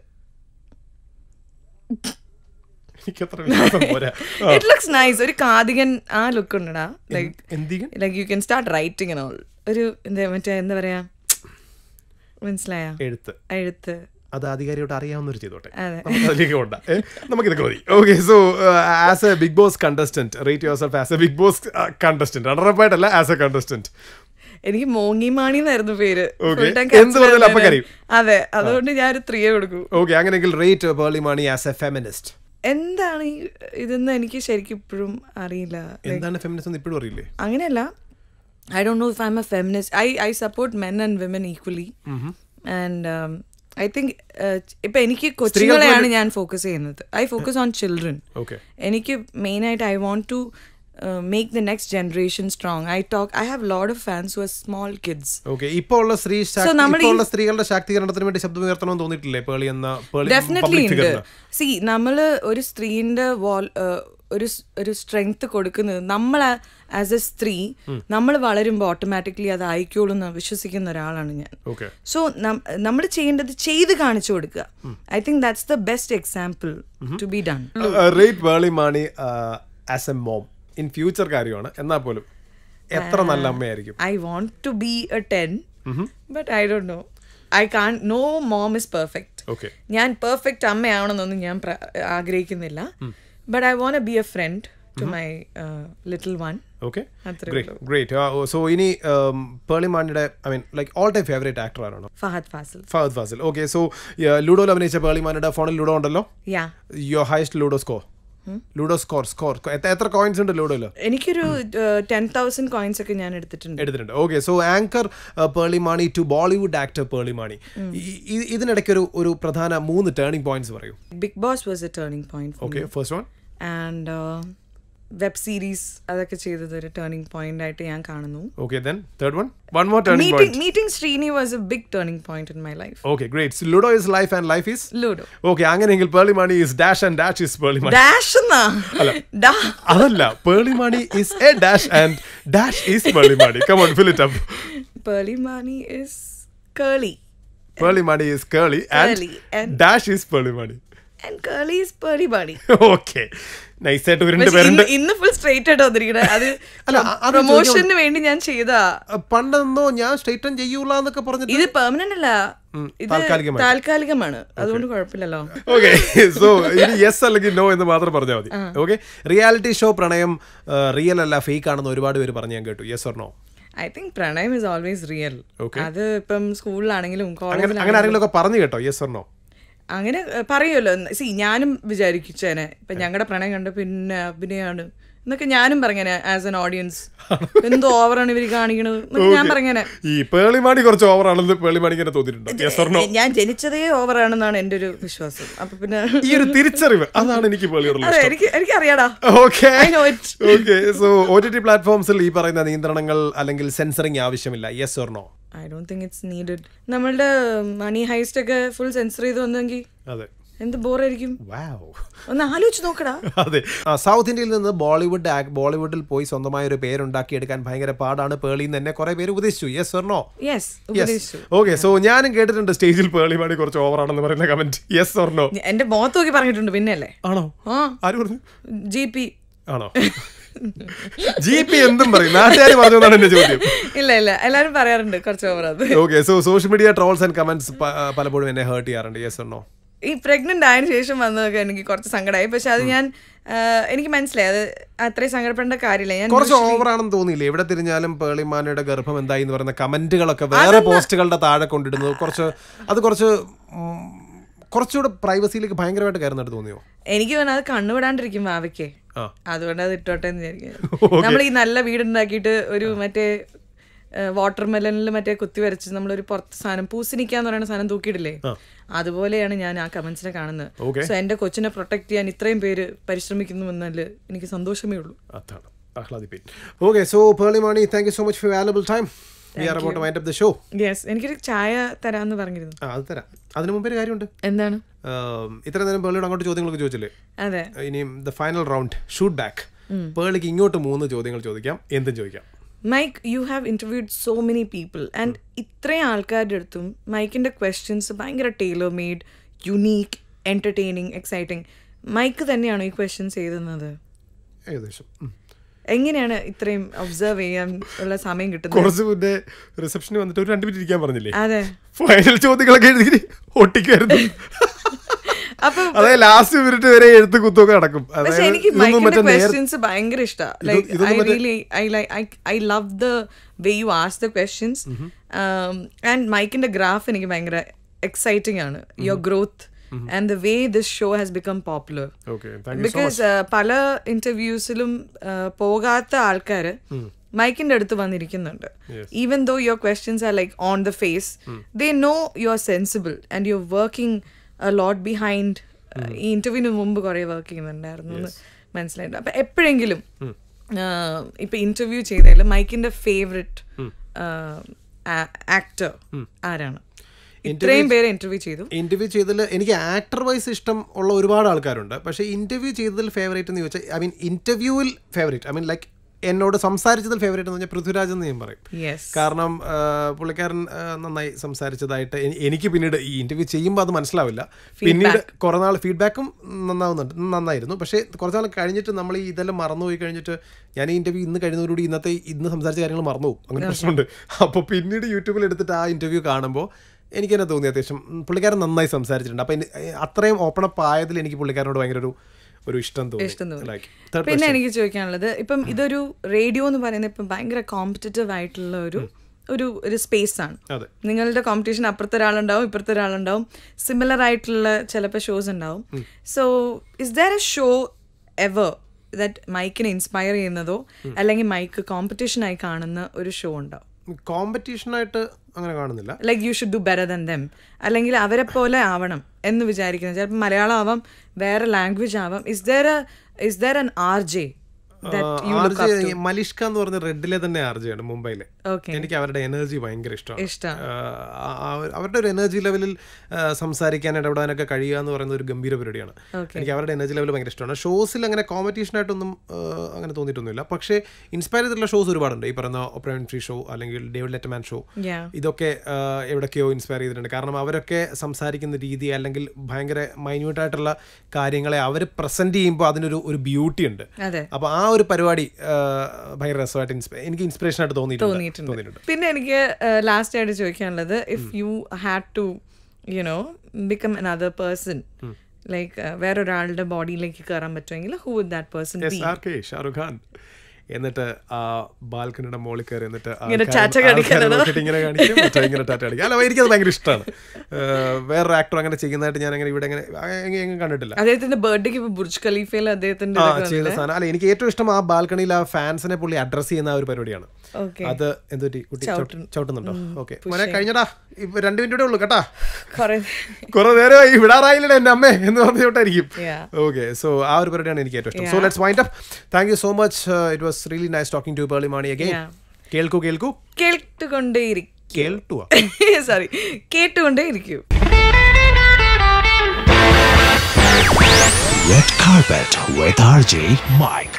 ഇറ്റ് ലുക്സ് നൈസ് ഒരു കാതികൻ ആ ലുക്ക് ഉണ്ടടാ like like you can start writing all ഒരു എന്താ മറ്റേ എന്താ പറയാ മനസ്സിലായോ എഴുത്ത് എഴുത്ത് അത് അധികാരിയോട് അറിയാവുന്നവർ ചെയ്തോട്ടെ അതിലേക്ക് കൊണ്ട നമുക്കിതൊക്കെ മതി okay so as a Bigg Boss contestant rate yourself as a Bigg Boss contestant runner up as a contestant എനിക്ക് മോങ്ങിമാണി എന്നായിരുന്നു പേര് അതെ അതുകൊണ്ട് ഞാൻ ഒരു ത്രീയെ കൊടുക്കും ഓക്കെ അങ്ങനെയെങ്കിൽ റേറ്റ് പേർളിമാണി ആസ് എ ഫെമിനിസ്റ്റ് എന്താണ് ഇതെന്ന് എനിക്ക് ശരിക്കും ഇപ്പോഴും അറിയില്ല എന്താണ് ഫെമിനിസം അറിയില്ലേ അങ്ങനെയല്ല I Dr know if I'm a feminist I I support men and women equally and I think ഇപ്പൊ എനിക്ക് കൊച്ചുകളെയാണ് ഞാൻ ഫോക്കസ് ചെയ്യുന്നത് ഐ ഫോക്കസ് ഓൺ ചിൽഡ്രൻ എനിക്ക് മെയിൻ ആയിട്ട് I want to make the next generation strong I talk I have load of fans who are small kids okay ഇപ്പോൾ ഉള്ള സ്ത്രീ ഇപ്പോൾ സ്ത്രീകളുടെ ശാക്തീകരണത്തിന് വേണ്ടി ശബ്ദം ഉയർത്തണമെന്ന് തോന്നിയിട്ടില്ലേ പേളി എന്ന ഡെഫിനറ്റ്ലി ഉണ്ട് സി നമ്മൾ ഒരു സ്ത്രീന്റെ വാൾ ഒരു ഒരു സ്ട്രെങ്ത് കൊടുക്കുന്നത് നമ്മൾ ആസ് എ സ്ത്രീ നമ്മൾ വളരുമ്പോൾ ഓട്ടോമാറ്റിക്കലി അത് അയക്കോളൂ എന്ന് വിശ്വസിക്കുന്ന ഒരാളാണ് ഞാൻ സോ നമ്മൾ ചെയ്യേണ്ടത് ചെയ്ത് കാണിച്ചു കൊടുക്കുക I think that's the best example to be done rate വേളി Maaney as a mom in future കാര്യമാണ് എന്നാൽ പോലും എത്ര നല്ല അമ്മയായിരിക്കും I want to be a ten but I Dr know I can no mom is perfect ഞാൻ perfect അമ്മയാവണമെന്നൊന്നും ഞാൻ ആഗ്രഹിക്കുന്നില്ല but I won't be a friend to my little one Fahadh Faasil Faasil okay so ലുഡോയിൽ അഭിനയിച്ച പേളിമാനിയുടെ ഫോണിൽ ലുഡോ ഉണ്ടല്ലോ your highest ludo score ludo score score എത്ര കോയിൻസ് ഉണ്ട് ലൂഡോയില് എനിക്കൊരു ടെൻ തൗസൻഡ് കോയിൻസ് ഒക്കെ ഞാൻ എടുത്തിട്ടുണ്ട് എടുത്തിട്ടുണ്ട് okay so anchor Maaney to Bollywood actor Maaney ഇതിനിടയ്ക്ക് ഒരു ഒരു പ്രധാന മൂന്ന് ടേണിംഗ് പോയിന്റ്സ് പറയൂ Bigg Boss was a turning point okay first one and web series അതൊക്കെ ചെയ്തത് ഒരു ടേണിംഗ് പോയിന്റ് ആയിട്ട് ഞാൻ കാണുന്നു meeting Srini was a big turning point in my life okay great so ludo is life and life is ludo okay അങ്ങനെയെങ്കിൽ Pearle Maaney is dash and dash is Pearle money dash എന്നാ അല്ല അതല്ല Pearle Maaney is a dash and dash is Pearle Maaney come on fill it up Pearle Maaney is കേളി Pearle Maaney is കേളി and dash is Pearle Maaney and കേളി is Maaney okay നൈസായിട്ട് ഇവരുടെ പേരുണ്ട് ഇന്ന് ഫുൾ സ്ട്രൈറ്റ് ആയിട്ട് അത് (laughs) അല്ല പ്രൊമോഷന് വേണ്ടി ഞാൻ ചെയ്താ പണ്ടെന്നോ ഞാൻ സ്ട്രൈറ്റ് ചെയ്യൂല എന്നൊക്കെ ഇത് പെർമനന്റ് അല്ല താൽക്കാലികമാണ് അതുകൊണ്ട് കുഴപ്പമില്ലല്ലോ ഓക്കെ സോ (laughs) ഇനി യെസ് അല്ലെങ്കിൽ നോ എന്ന് മാത്രം പറഞ്ഞാൽ മതി ഓക്കെ റിയാലിറ്റി ഷോ പ്രണയം റിയൽ അല്ല ഫേക്ക് ആണെന്ന് ഒരുപാട് പേര് പറഞ്ഞു ഞാൻ കേട്ടു yes or no I think പ്രണയം ഇസ് ഓൾവേസ് റിയൽ അത് ഇപ്പം സ്കൂളിലാണെങ്കിലും കോളേജിൽ അങ്ങനെ ആരെങ്കിലും ഒക്കെ പറഞ്ഞു കേട്ടോ യെസ് ഓർ നോ അങ്ങനെ പറയുമല്ലോ സി ഞാനും വിചാരിച്ചേനെ ഇപ്പം ഞങ്ങളുടെ പ്രണയം കണ്ട് പിന്നെ അഭിനയമാണ് എന്നൊക്കെ ഞാനും പറഞ്ഞേനെ ആസ് എൻ ഓഡിയൻസ് എന്ത് ഓവറാണ് ഇവർ കാണിക്കണത് ഞാൻ പറഞ്ഞേനെ ഈ കുറച്ച് ഓവറാണെന്ന് ഞാൻ ജനിച്ചതേ ഓവറാണെന്നാണ് എന്റെ ഒരു വിശ്വാസം അപ്പൊ പിന്നെ ഈ ഒരു തിരിച്ചറിവ് അതാണ് എനിക്ക് എനിക്ക് എനിക്ക് അറിയാടാ പ്ലാറ്റ്ഫോംസിൽ ഈ പറയുന്ന നിയന്ത്രണങ്ങൾ അല്ലെങ്കിൽ സെൻസറിങ് ആവശ്യമില്ല yes or no I do think it's needed നമ്മളുടെ മണി ഹൈസ്റ്റ് ഒക്കെ ഫുൾ സെൻസർ ചെയ്ത് വന്നെങ്കിൽ അതെ എന്ത് ബോറായിരിക്കും ഒന്ന് ആലോചിച്ച് നോക്കടാ (laughs) അതെ സൗത്ത് ഇന്ത്യയിൽ നിന്ന് ബോളിവുഡ് ബോളിവുഡിൽ പോയി സ്വന്തമായ ഒരു പേരുണ്ടാക്കിയെടുക്കാൻ ഭയങ്കര പാടാണ് പേളി എന്ന് എന്നെ കുറെ പേര് ഉപദേശിച്ചു യെസ് ഓർണോ ഓക്കെ സോ ഞാനും കേട്ടിട്ടുണ്ട് സ്റ്റേജിൽ പേളി പാടി കുറച്ച് ഓവറാണെന്ന് പറയുന്ന കമന്റ് യെസ് ഓർണോ എന്റെ മോത്തോക്കി പറഞ്ഞിട്ടുണ്ട് പിന്നെ അല്ലേ ആണോ ആര് പറഞ്ഞു ജി പി ആണോ (laughs) ജി പി എന്തും പറയും നാട്ടുകാർ എന്നാണ് എന്റെ ചോദ്യം ഇല്ല ഇല്ല എല്ലാരും പറയാറുണ്ട് കുറച്ച് ഓവർ അത് okay so social media trolls and comments പലപ്പോഴും എന്നെ ഹേർട്ട് ചെയ്യാറുണ്ട് യെസ് എന്നോ ഈ പ്രഗ്നന്റ് ആയതിനു ശേഷം വന്നതൊക്കെ എനിക്ക് കുറച്ച് സങ്കടമായി പക്ഷെ അത് ഞാൻ എനിക്ക് മനസ്സിലായി അത് അത്രയും സങ്കടപ്പെടേണ്ട കാര്യമില്ല ഞാൻ കുറച്ച് ഓവറാണെന്ന് തോന്നിയില്ല എവിടെ തിരിഞ്ഞാലും പേളിമാനയുടെ ഗർഭം എന്തായി എന്ന് പറയുന്ന കമന്റുകളൊക്കെ വേറെ പോസ്റ്റുകളുടെ താഴെ കൊണ്ടിടുന്നത് കുറച്ച് അത് കുറച്ച് കുറച്ചുകൂടെ പ്രൈവസിയിലേക്ക് ഭയങ്കരമായിട്ട് കയറുന്നിട്ട് തോന്നിയോ എനിക്ക് തോന്നുന്നത് അത് കണ്ണുവിടാണ്ടിരിക്കും ഭാവിക്കേ അതുകൊണ്ട് അത് ഇട്ടോട്ടെ എന്ന് വിചാരിക്കുന്നത് (laughs) നമ്മൾ ഈ നല്ല വീടുണ്ടാക്കിയിട്ട് ഒരു മറ്റേ വാട്ടർ മെലനിൽ മറ്റേ കുത്തി വരച്ച് നമ്മളൊരു പുറത്ത് സാധനം പൂസനിക്ക എന്ന് പറയുന്ന സാധനം തൂക്കിയിടില്ലേ അതുപോലെയാണ് ഞാൻ ആ കമന്റ്സിനെ കാണുന്നത് സോ എന്റെ കൊച്ചിനെ പ്രൊട്ടക്ട് ചെയ്യാൻ ഇത്രയും പേര് പരിശ്രമിക്കുന്നു എന്നാല് എനിക്ക് സന്തോഷമേ ഉള്ളൂ അതാണ് so so much for time എനിക്കൊരു ചായ തരാന്ന് പറഞ്ഞിരുന്നു അത് തരാം അതിനു മുമ്പേ ഒരു കാര്യമുണ്ട് എന്താണ് ഇത്ര നേരം പേളിയോട് അങ്ങോട്ട് ചോദ്യങ്ങളൊക്കെ ചോദിച്ചില്ലേ അതെ ഇനിയും the final round shoot back പേളിക്ക് ഇങ്ങോട്ട് മൂന്ന് ചോദ്യങ്ങൾ ചോദിക്കാം എന്തും ചോദിക്കാം Mike you have interviewed so many people and ഇത്രയും ആൾക്കാരുടെ അടുത്തും മൈക്കിന്റെ ക്വസ്റ്റ്യൻസ് ഭയങ്കര tailor made unique entertaining exciting Mike തന്നെയാണോ ഈ ക്വസ്റ്റ്യൻസ് എഴുതുന്നത് ഏകദേശം എങ്ങനെയാണ് ഇത്രയും ഒബ്സർവ് ചെയ്യാൻ ഉള്ള സമയം കിട്ടുന്നത് കുറച്ച് മുന്നേ റിസപ്ഷന് വന്നിട്ട് ഒരു രണ്ട് മിനിറ്റ് ഇരിക്കാൻ പറഞ്ഞില്ലേ അതെ ഫൈനൽ ചോദ്യങ്ങളൊക്കെ എഴുതി ഒട്ടിക്കുമായിരുന്നു അപ്പൊ അതെ ലാസ്റ്റ് മിനിറ്റ് വരെ എഴുത്ത് കുത്തൊക്കെ നടക്കും പക്ഷെ എനിക്ക് um, മൈക്കിന്റെ ക്വസ്റ്റ്യൻസ് ഭയങ്കര ഇഷ്ടമാണ് like really I like I love the way you ask the questions and മൈക്കിന്റെ ഗ്രാഫ് എനിക്ക് ഭയങ്കര എക്സൈറ്റിംഗ് ആണ് your growth and the way this show has become popular because പല ഇന്റർവ്യൂസിലും uh, പോകാത്ത ആൾക്കാർ മൈക്കിന്റെ അടുത്ത് വന്നിരിക്കുന്നുണ്ട് even though your questions are like on the face they know you are sensible and you are working lot behind ഈ ഇന്റർവ്യൂവിന് മുമ്പ് കുറെ വർക്ക് ചെയ്യുന്നുണ്ടായിരുന്നു എന്ന് മനസ്സിലായിട്ടുണ്ട് അപ്പൊ എപ്പോഴെങ്കിലും ഇപ്പൊ ഇന്റർവ്യൂ ചെയ്താലും മൈക്കിന്റെ ഫേവററ്റ് ആക്ടർ ആരാണ് ഇത്രയും പേര് ഇന്റർവ്യൂ ചെയ്തു ഇന്റർവ്യൂ ചെയ്തതിൽ എനിക്ക് ആക്ടർ വൈസ് ഇഷ്ടം ഉള്ള ഒരുപാട് ആൾക്കാരുണ്ട് പക്ഷേ ഇന്റർവ്യൂ ചെയ്തതിൽ ഫേവറേറ്റ് എന്ന് ചോദിച്ചാൽ ഐ മീൻ ഇന്റർവ്യൂവിൽ ഫേവറേറ്റ് ഐ മീൻ ലൈക്ക് എന്നോട് സംസാരിച്ചതിൽ ഫേവറേറ്റ് എന്ന് പറഞ്ഞാൽ പൃഥ്വിരാജ് എന്ന് ഞാൻ പറയും കാരണം പുള്ളിക്കാരൻ നന്നായി സംസാരിച്ചതായിട്ട് എനിക്ക് പിന്നീട് ഈ ഇന്റർവ്യൂ ചെയ്യുമ്പോൾ അത് മനസ്സിലാവില്ല പിന്നീട് കുറേ നാൾ ഫീഡ്ബാക്കും നന്നാവുന്നുണ്ട് നന്നായിരുന്നു പക്ഷേ കുറച്ച് നാൾ കഴിഞ്ഞിട്ട് നമ്മൾ ഈ ഇതെല്ലാം മറന്നുപോയി കഴിഞ്ഞിട്ട് ഞാൻ ഈ ഇന്റർവ്യൂ ഇന്ന് കഴിഞ്ഞതോടുകൂടി ഇന്നത്തെ ഇന്ന് സംസാരിച്ച കാര്യങ്ങൾ മറന്നുപോകും അങ്ങനെ പ്രശ്നമുണ്ട് അപ്പോൾ പിന്നീട് യൂട്യൂബിൽ എടുത്തിട്ട് ആ ഇന്റർവ്യൂ കാണുമ്പോൾ എനിക്ക് തന്നെ തോന്നി അത്യാവശ്യം പുള്ളിക്കാരൻ നന്നായി സംസാരിച്ചിട്ടുണ്ട് അപ്പം അത്രയും ഓപ്പൺ അപ്പ് ആയതിൽ എനിക്ക് പുള്ളിക്കാരനോട് ഭയങ്കര ഒരു ഒരു ഇഷ്ടം തോന്നി പിന്നെ എനിക്ക് ചോദിക്കാനുള്ളത് ഇപ്പം ഇതൊരു റേഡിയോ എന്ന് പറയുന്നത് ഇപ്പം ഭയങ്കര കോമ്പറ്റേറ്റീവ് ആയിട്ടുള്ള ഒരു ഒരു ഒരു സ്പേസ് ആണ് നിങ്ങളുടെ കോമ്പറ്റീഷൻ അപ്പുറത്തെ ഒരാളുണ്ടാവും ഇപ്പുറത്തെ ഒരാളുണ്ടാവും സിമിലർ ആയിട്ടുള്ള ചിലപ്പോൾ ഷോസ് ഉണ്ടാവും so is there a show ever that മൈക്കിനെ ഇൻസ്പയർ ചെയ്യുന്നതോ അല്ലെങ്കിൽ മൈക്ക് കോമ്പറ്റീഷനായി കാണുന്ന ഒരു ഷോ ഉണ്ടാവും കോമ്പറ്റീഷനായിട്ട് അങ്ങനെ കാണുന്നില്ല like you should do better than them അല്ലെങ്കിൽ അവരെ പോലെ ആവണം എന്ന് വിചാരിക്കുന്നത് ചിലപ്പോൾ മലയാളം ആവാം വേറെ ലാംഗ്വേജ് ആവാം is there is there an R J Malishka എന്ന് പറഞ്ഞ റെഡിലെ തന്നെ ആർ ജെ ആണ് മുംബൈയിലെ എനിക്ക് അവരുടെ എനർജി ഭയങ്കര ഇഷ്ടമാണ് അവരുടെ ഒരു എനർജി ലെവലിൽ സംസാരിക്കാൻ ഇടപെടാനൊക്കെ കഴിയുക എന്ന് പറയുന്ന ഒരു ഗംഭീര പരിപാടിയാണ് എനിക്ക് അവരുടെ എനർജി ലെവൽ ഭയങ്കര ഇഷ്ടമാണ് ഷോസിൽ അങ്ങനെ കോമ്പറ്റീഷനായിട്ടൊന്നും അങ്ങനെ തോന്നിയിട്ടൊന്നുമില്ല പക്ഷേ ഇൻസ്പയർ ചെയ്തിട്ടുള്ള ഷോസ് ഒരുപാടുണ്ട് ഈ പറയുന്ന ഒപ്രൻട്രി ഷോ അല്ലെങ്കിൽ ഡേവിഡ് ലെറ്റമാൻ ഷോ ഇതൊക്കെ എവിടൊക്കെയോ ഇൻസ്പയർ ചെയ്തിട്ടുണ്ട് കാരണം അവരൊക്കെ സംസാരിക്കുന്ന രീതി അല്ലെങ്കിൽ ഭയങ്കര മൈന്യൂട്ടായിട്ടുള്ള കാര്യങ്ങളെ അവർ പ്രസന്റ് ചെയ്യുമ്പോൾ അതിനൊരു ഒരു ബ്യൂട്ടി ഉണ്ട് അപ്പോൾ ആ ഒരു പരിപാടി ഭയങ്കര രസമായിട്ട് എനിക്ക് ഇൻസ്പിറേഷൻ ആയിട്ട് തോന്നിയിട്ടുണ്ട് തോന്നിയിട്ടുണ്ട് പിന്നെ എനിക്ക് ലാസ്റ്റ് ആയിട്ട് ചോദിക്കാനുള്ളത് if you had to you know become another person like വേറൊരാളുടെ ബോഡിയിലേക്ക് കയറാൻ പറ്റുമെങ്കിൽ who would that person Shah Rukh Khan എന്നിട്ട് ആ ബാൽക്കണിയുടെ മോളിൽ കയറി എന്നിട്ട് ഇങ്ങനെ കാണിക്കും ഇങ്ങനെ ടാറ്റ കാണിക്കും അല്ല എനിക്കത് ഭയങ്കര ഇഷ്ടമാണ് വേറൊരു ആക്ടർ അങ്ങനെ ചെയ്യുന്നതായിട്ട് ഞാൻ അങ്ങനെ ഇവിടെ അങ്ങനെ കണ്ടിട്ടില്ല അദ്ദേഹത്തിന്റെ ബർത്ത്ഡേക്ക് ബുർജ് ഖലീഫയിൽ അദ്ദേഹത്തിന്റെ സാധനം അല്ല എനിക്ക് ഏറ്റവും ഇഷ്ടം ആ ബാൽക്കണിയിൽ ആ ഫാൻസിനെ പുള്ളി അഡ്രസ് ചെയ്യുന്ന ആ ഒരു പരിപാടിയാണ് അത് എന്തുപറ്റി കുട്ടി ചവിട്ടുന്നുണ്ടോ ഓക്കെ മോനെ കഴിഞ്ഞടാ ഇപ്പൊ രണ്ട് മിനിറ്റ് ഉള്ളൂ കേട്ടാ കുറെ നേരം വിടാറായില്ലേ എന്റെ അമ്മേ എന്ന് പറഞ്ഞിട്ടായിരിക്കും ഓക്കെ സോ ആ ഒരു പരിപാടിയാണ് എനിക്ക് ഏറ്റവും ഇഷ്ടം so let's wind up thank you so much it was was really nice talking to Pearle Maaney again കേൾക്കൂ കേൾക്കൂ കേട്ടുകൊണ്ടേയിരിക്കും കേൾട്ടു സോറി (laughs) കേട്ടുകൊണ്ടേയിരിക്കും Red Carpet with RJ Mike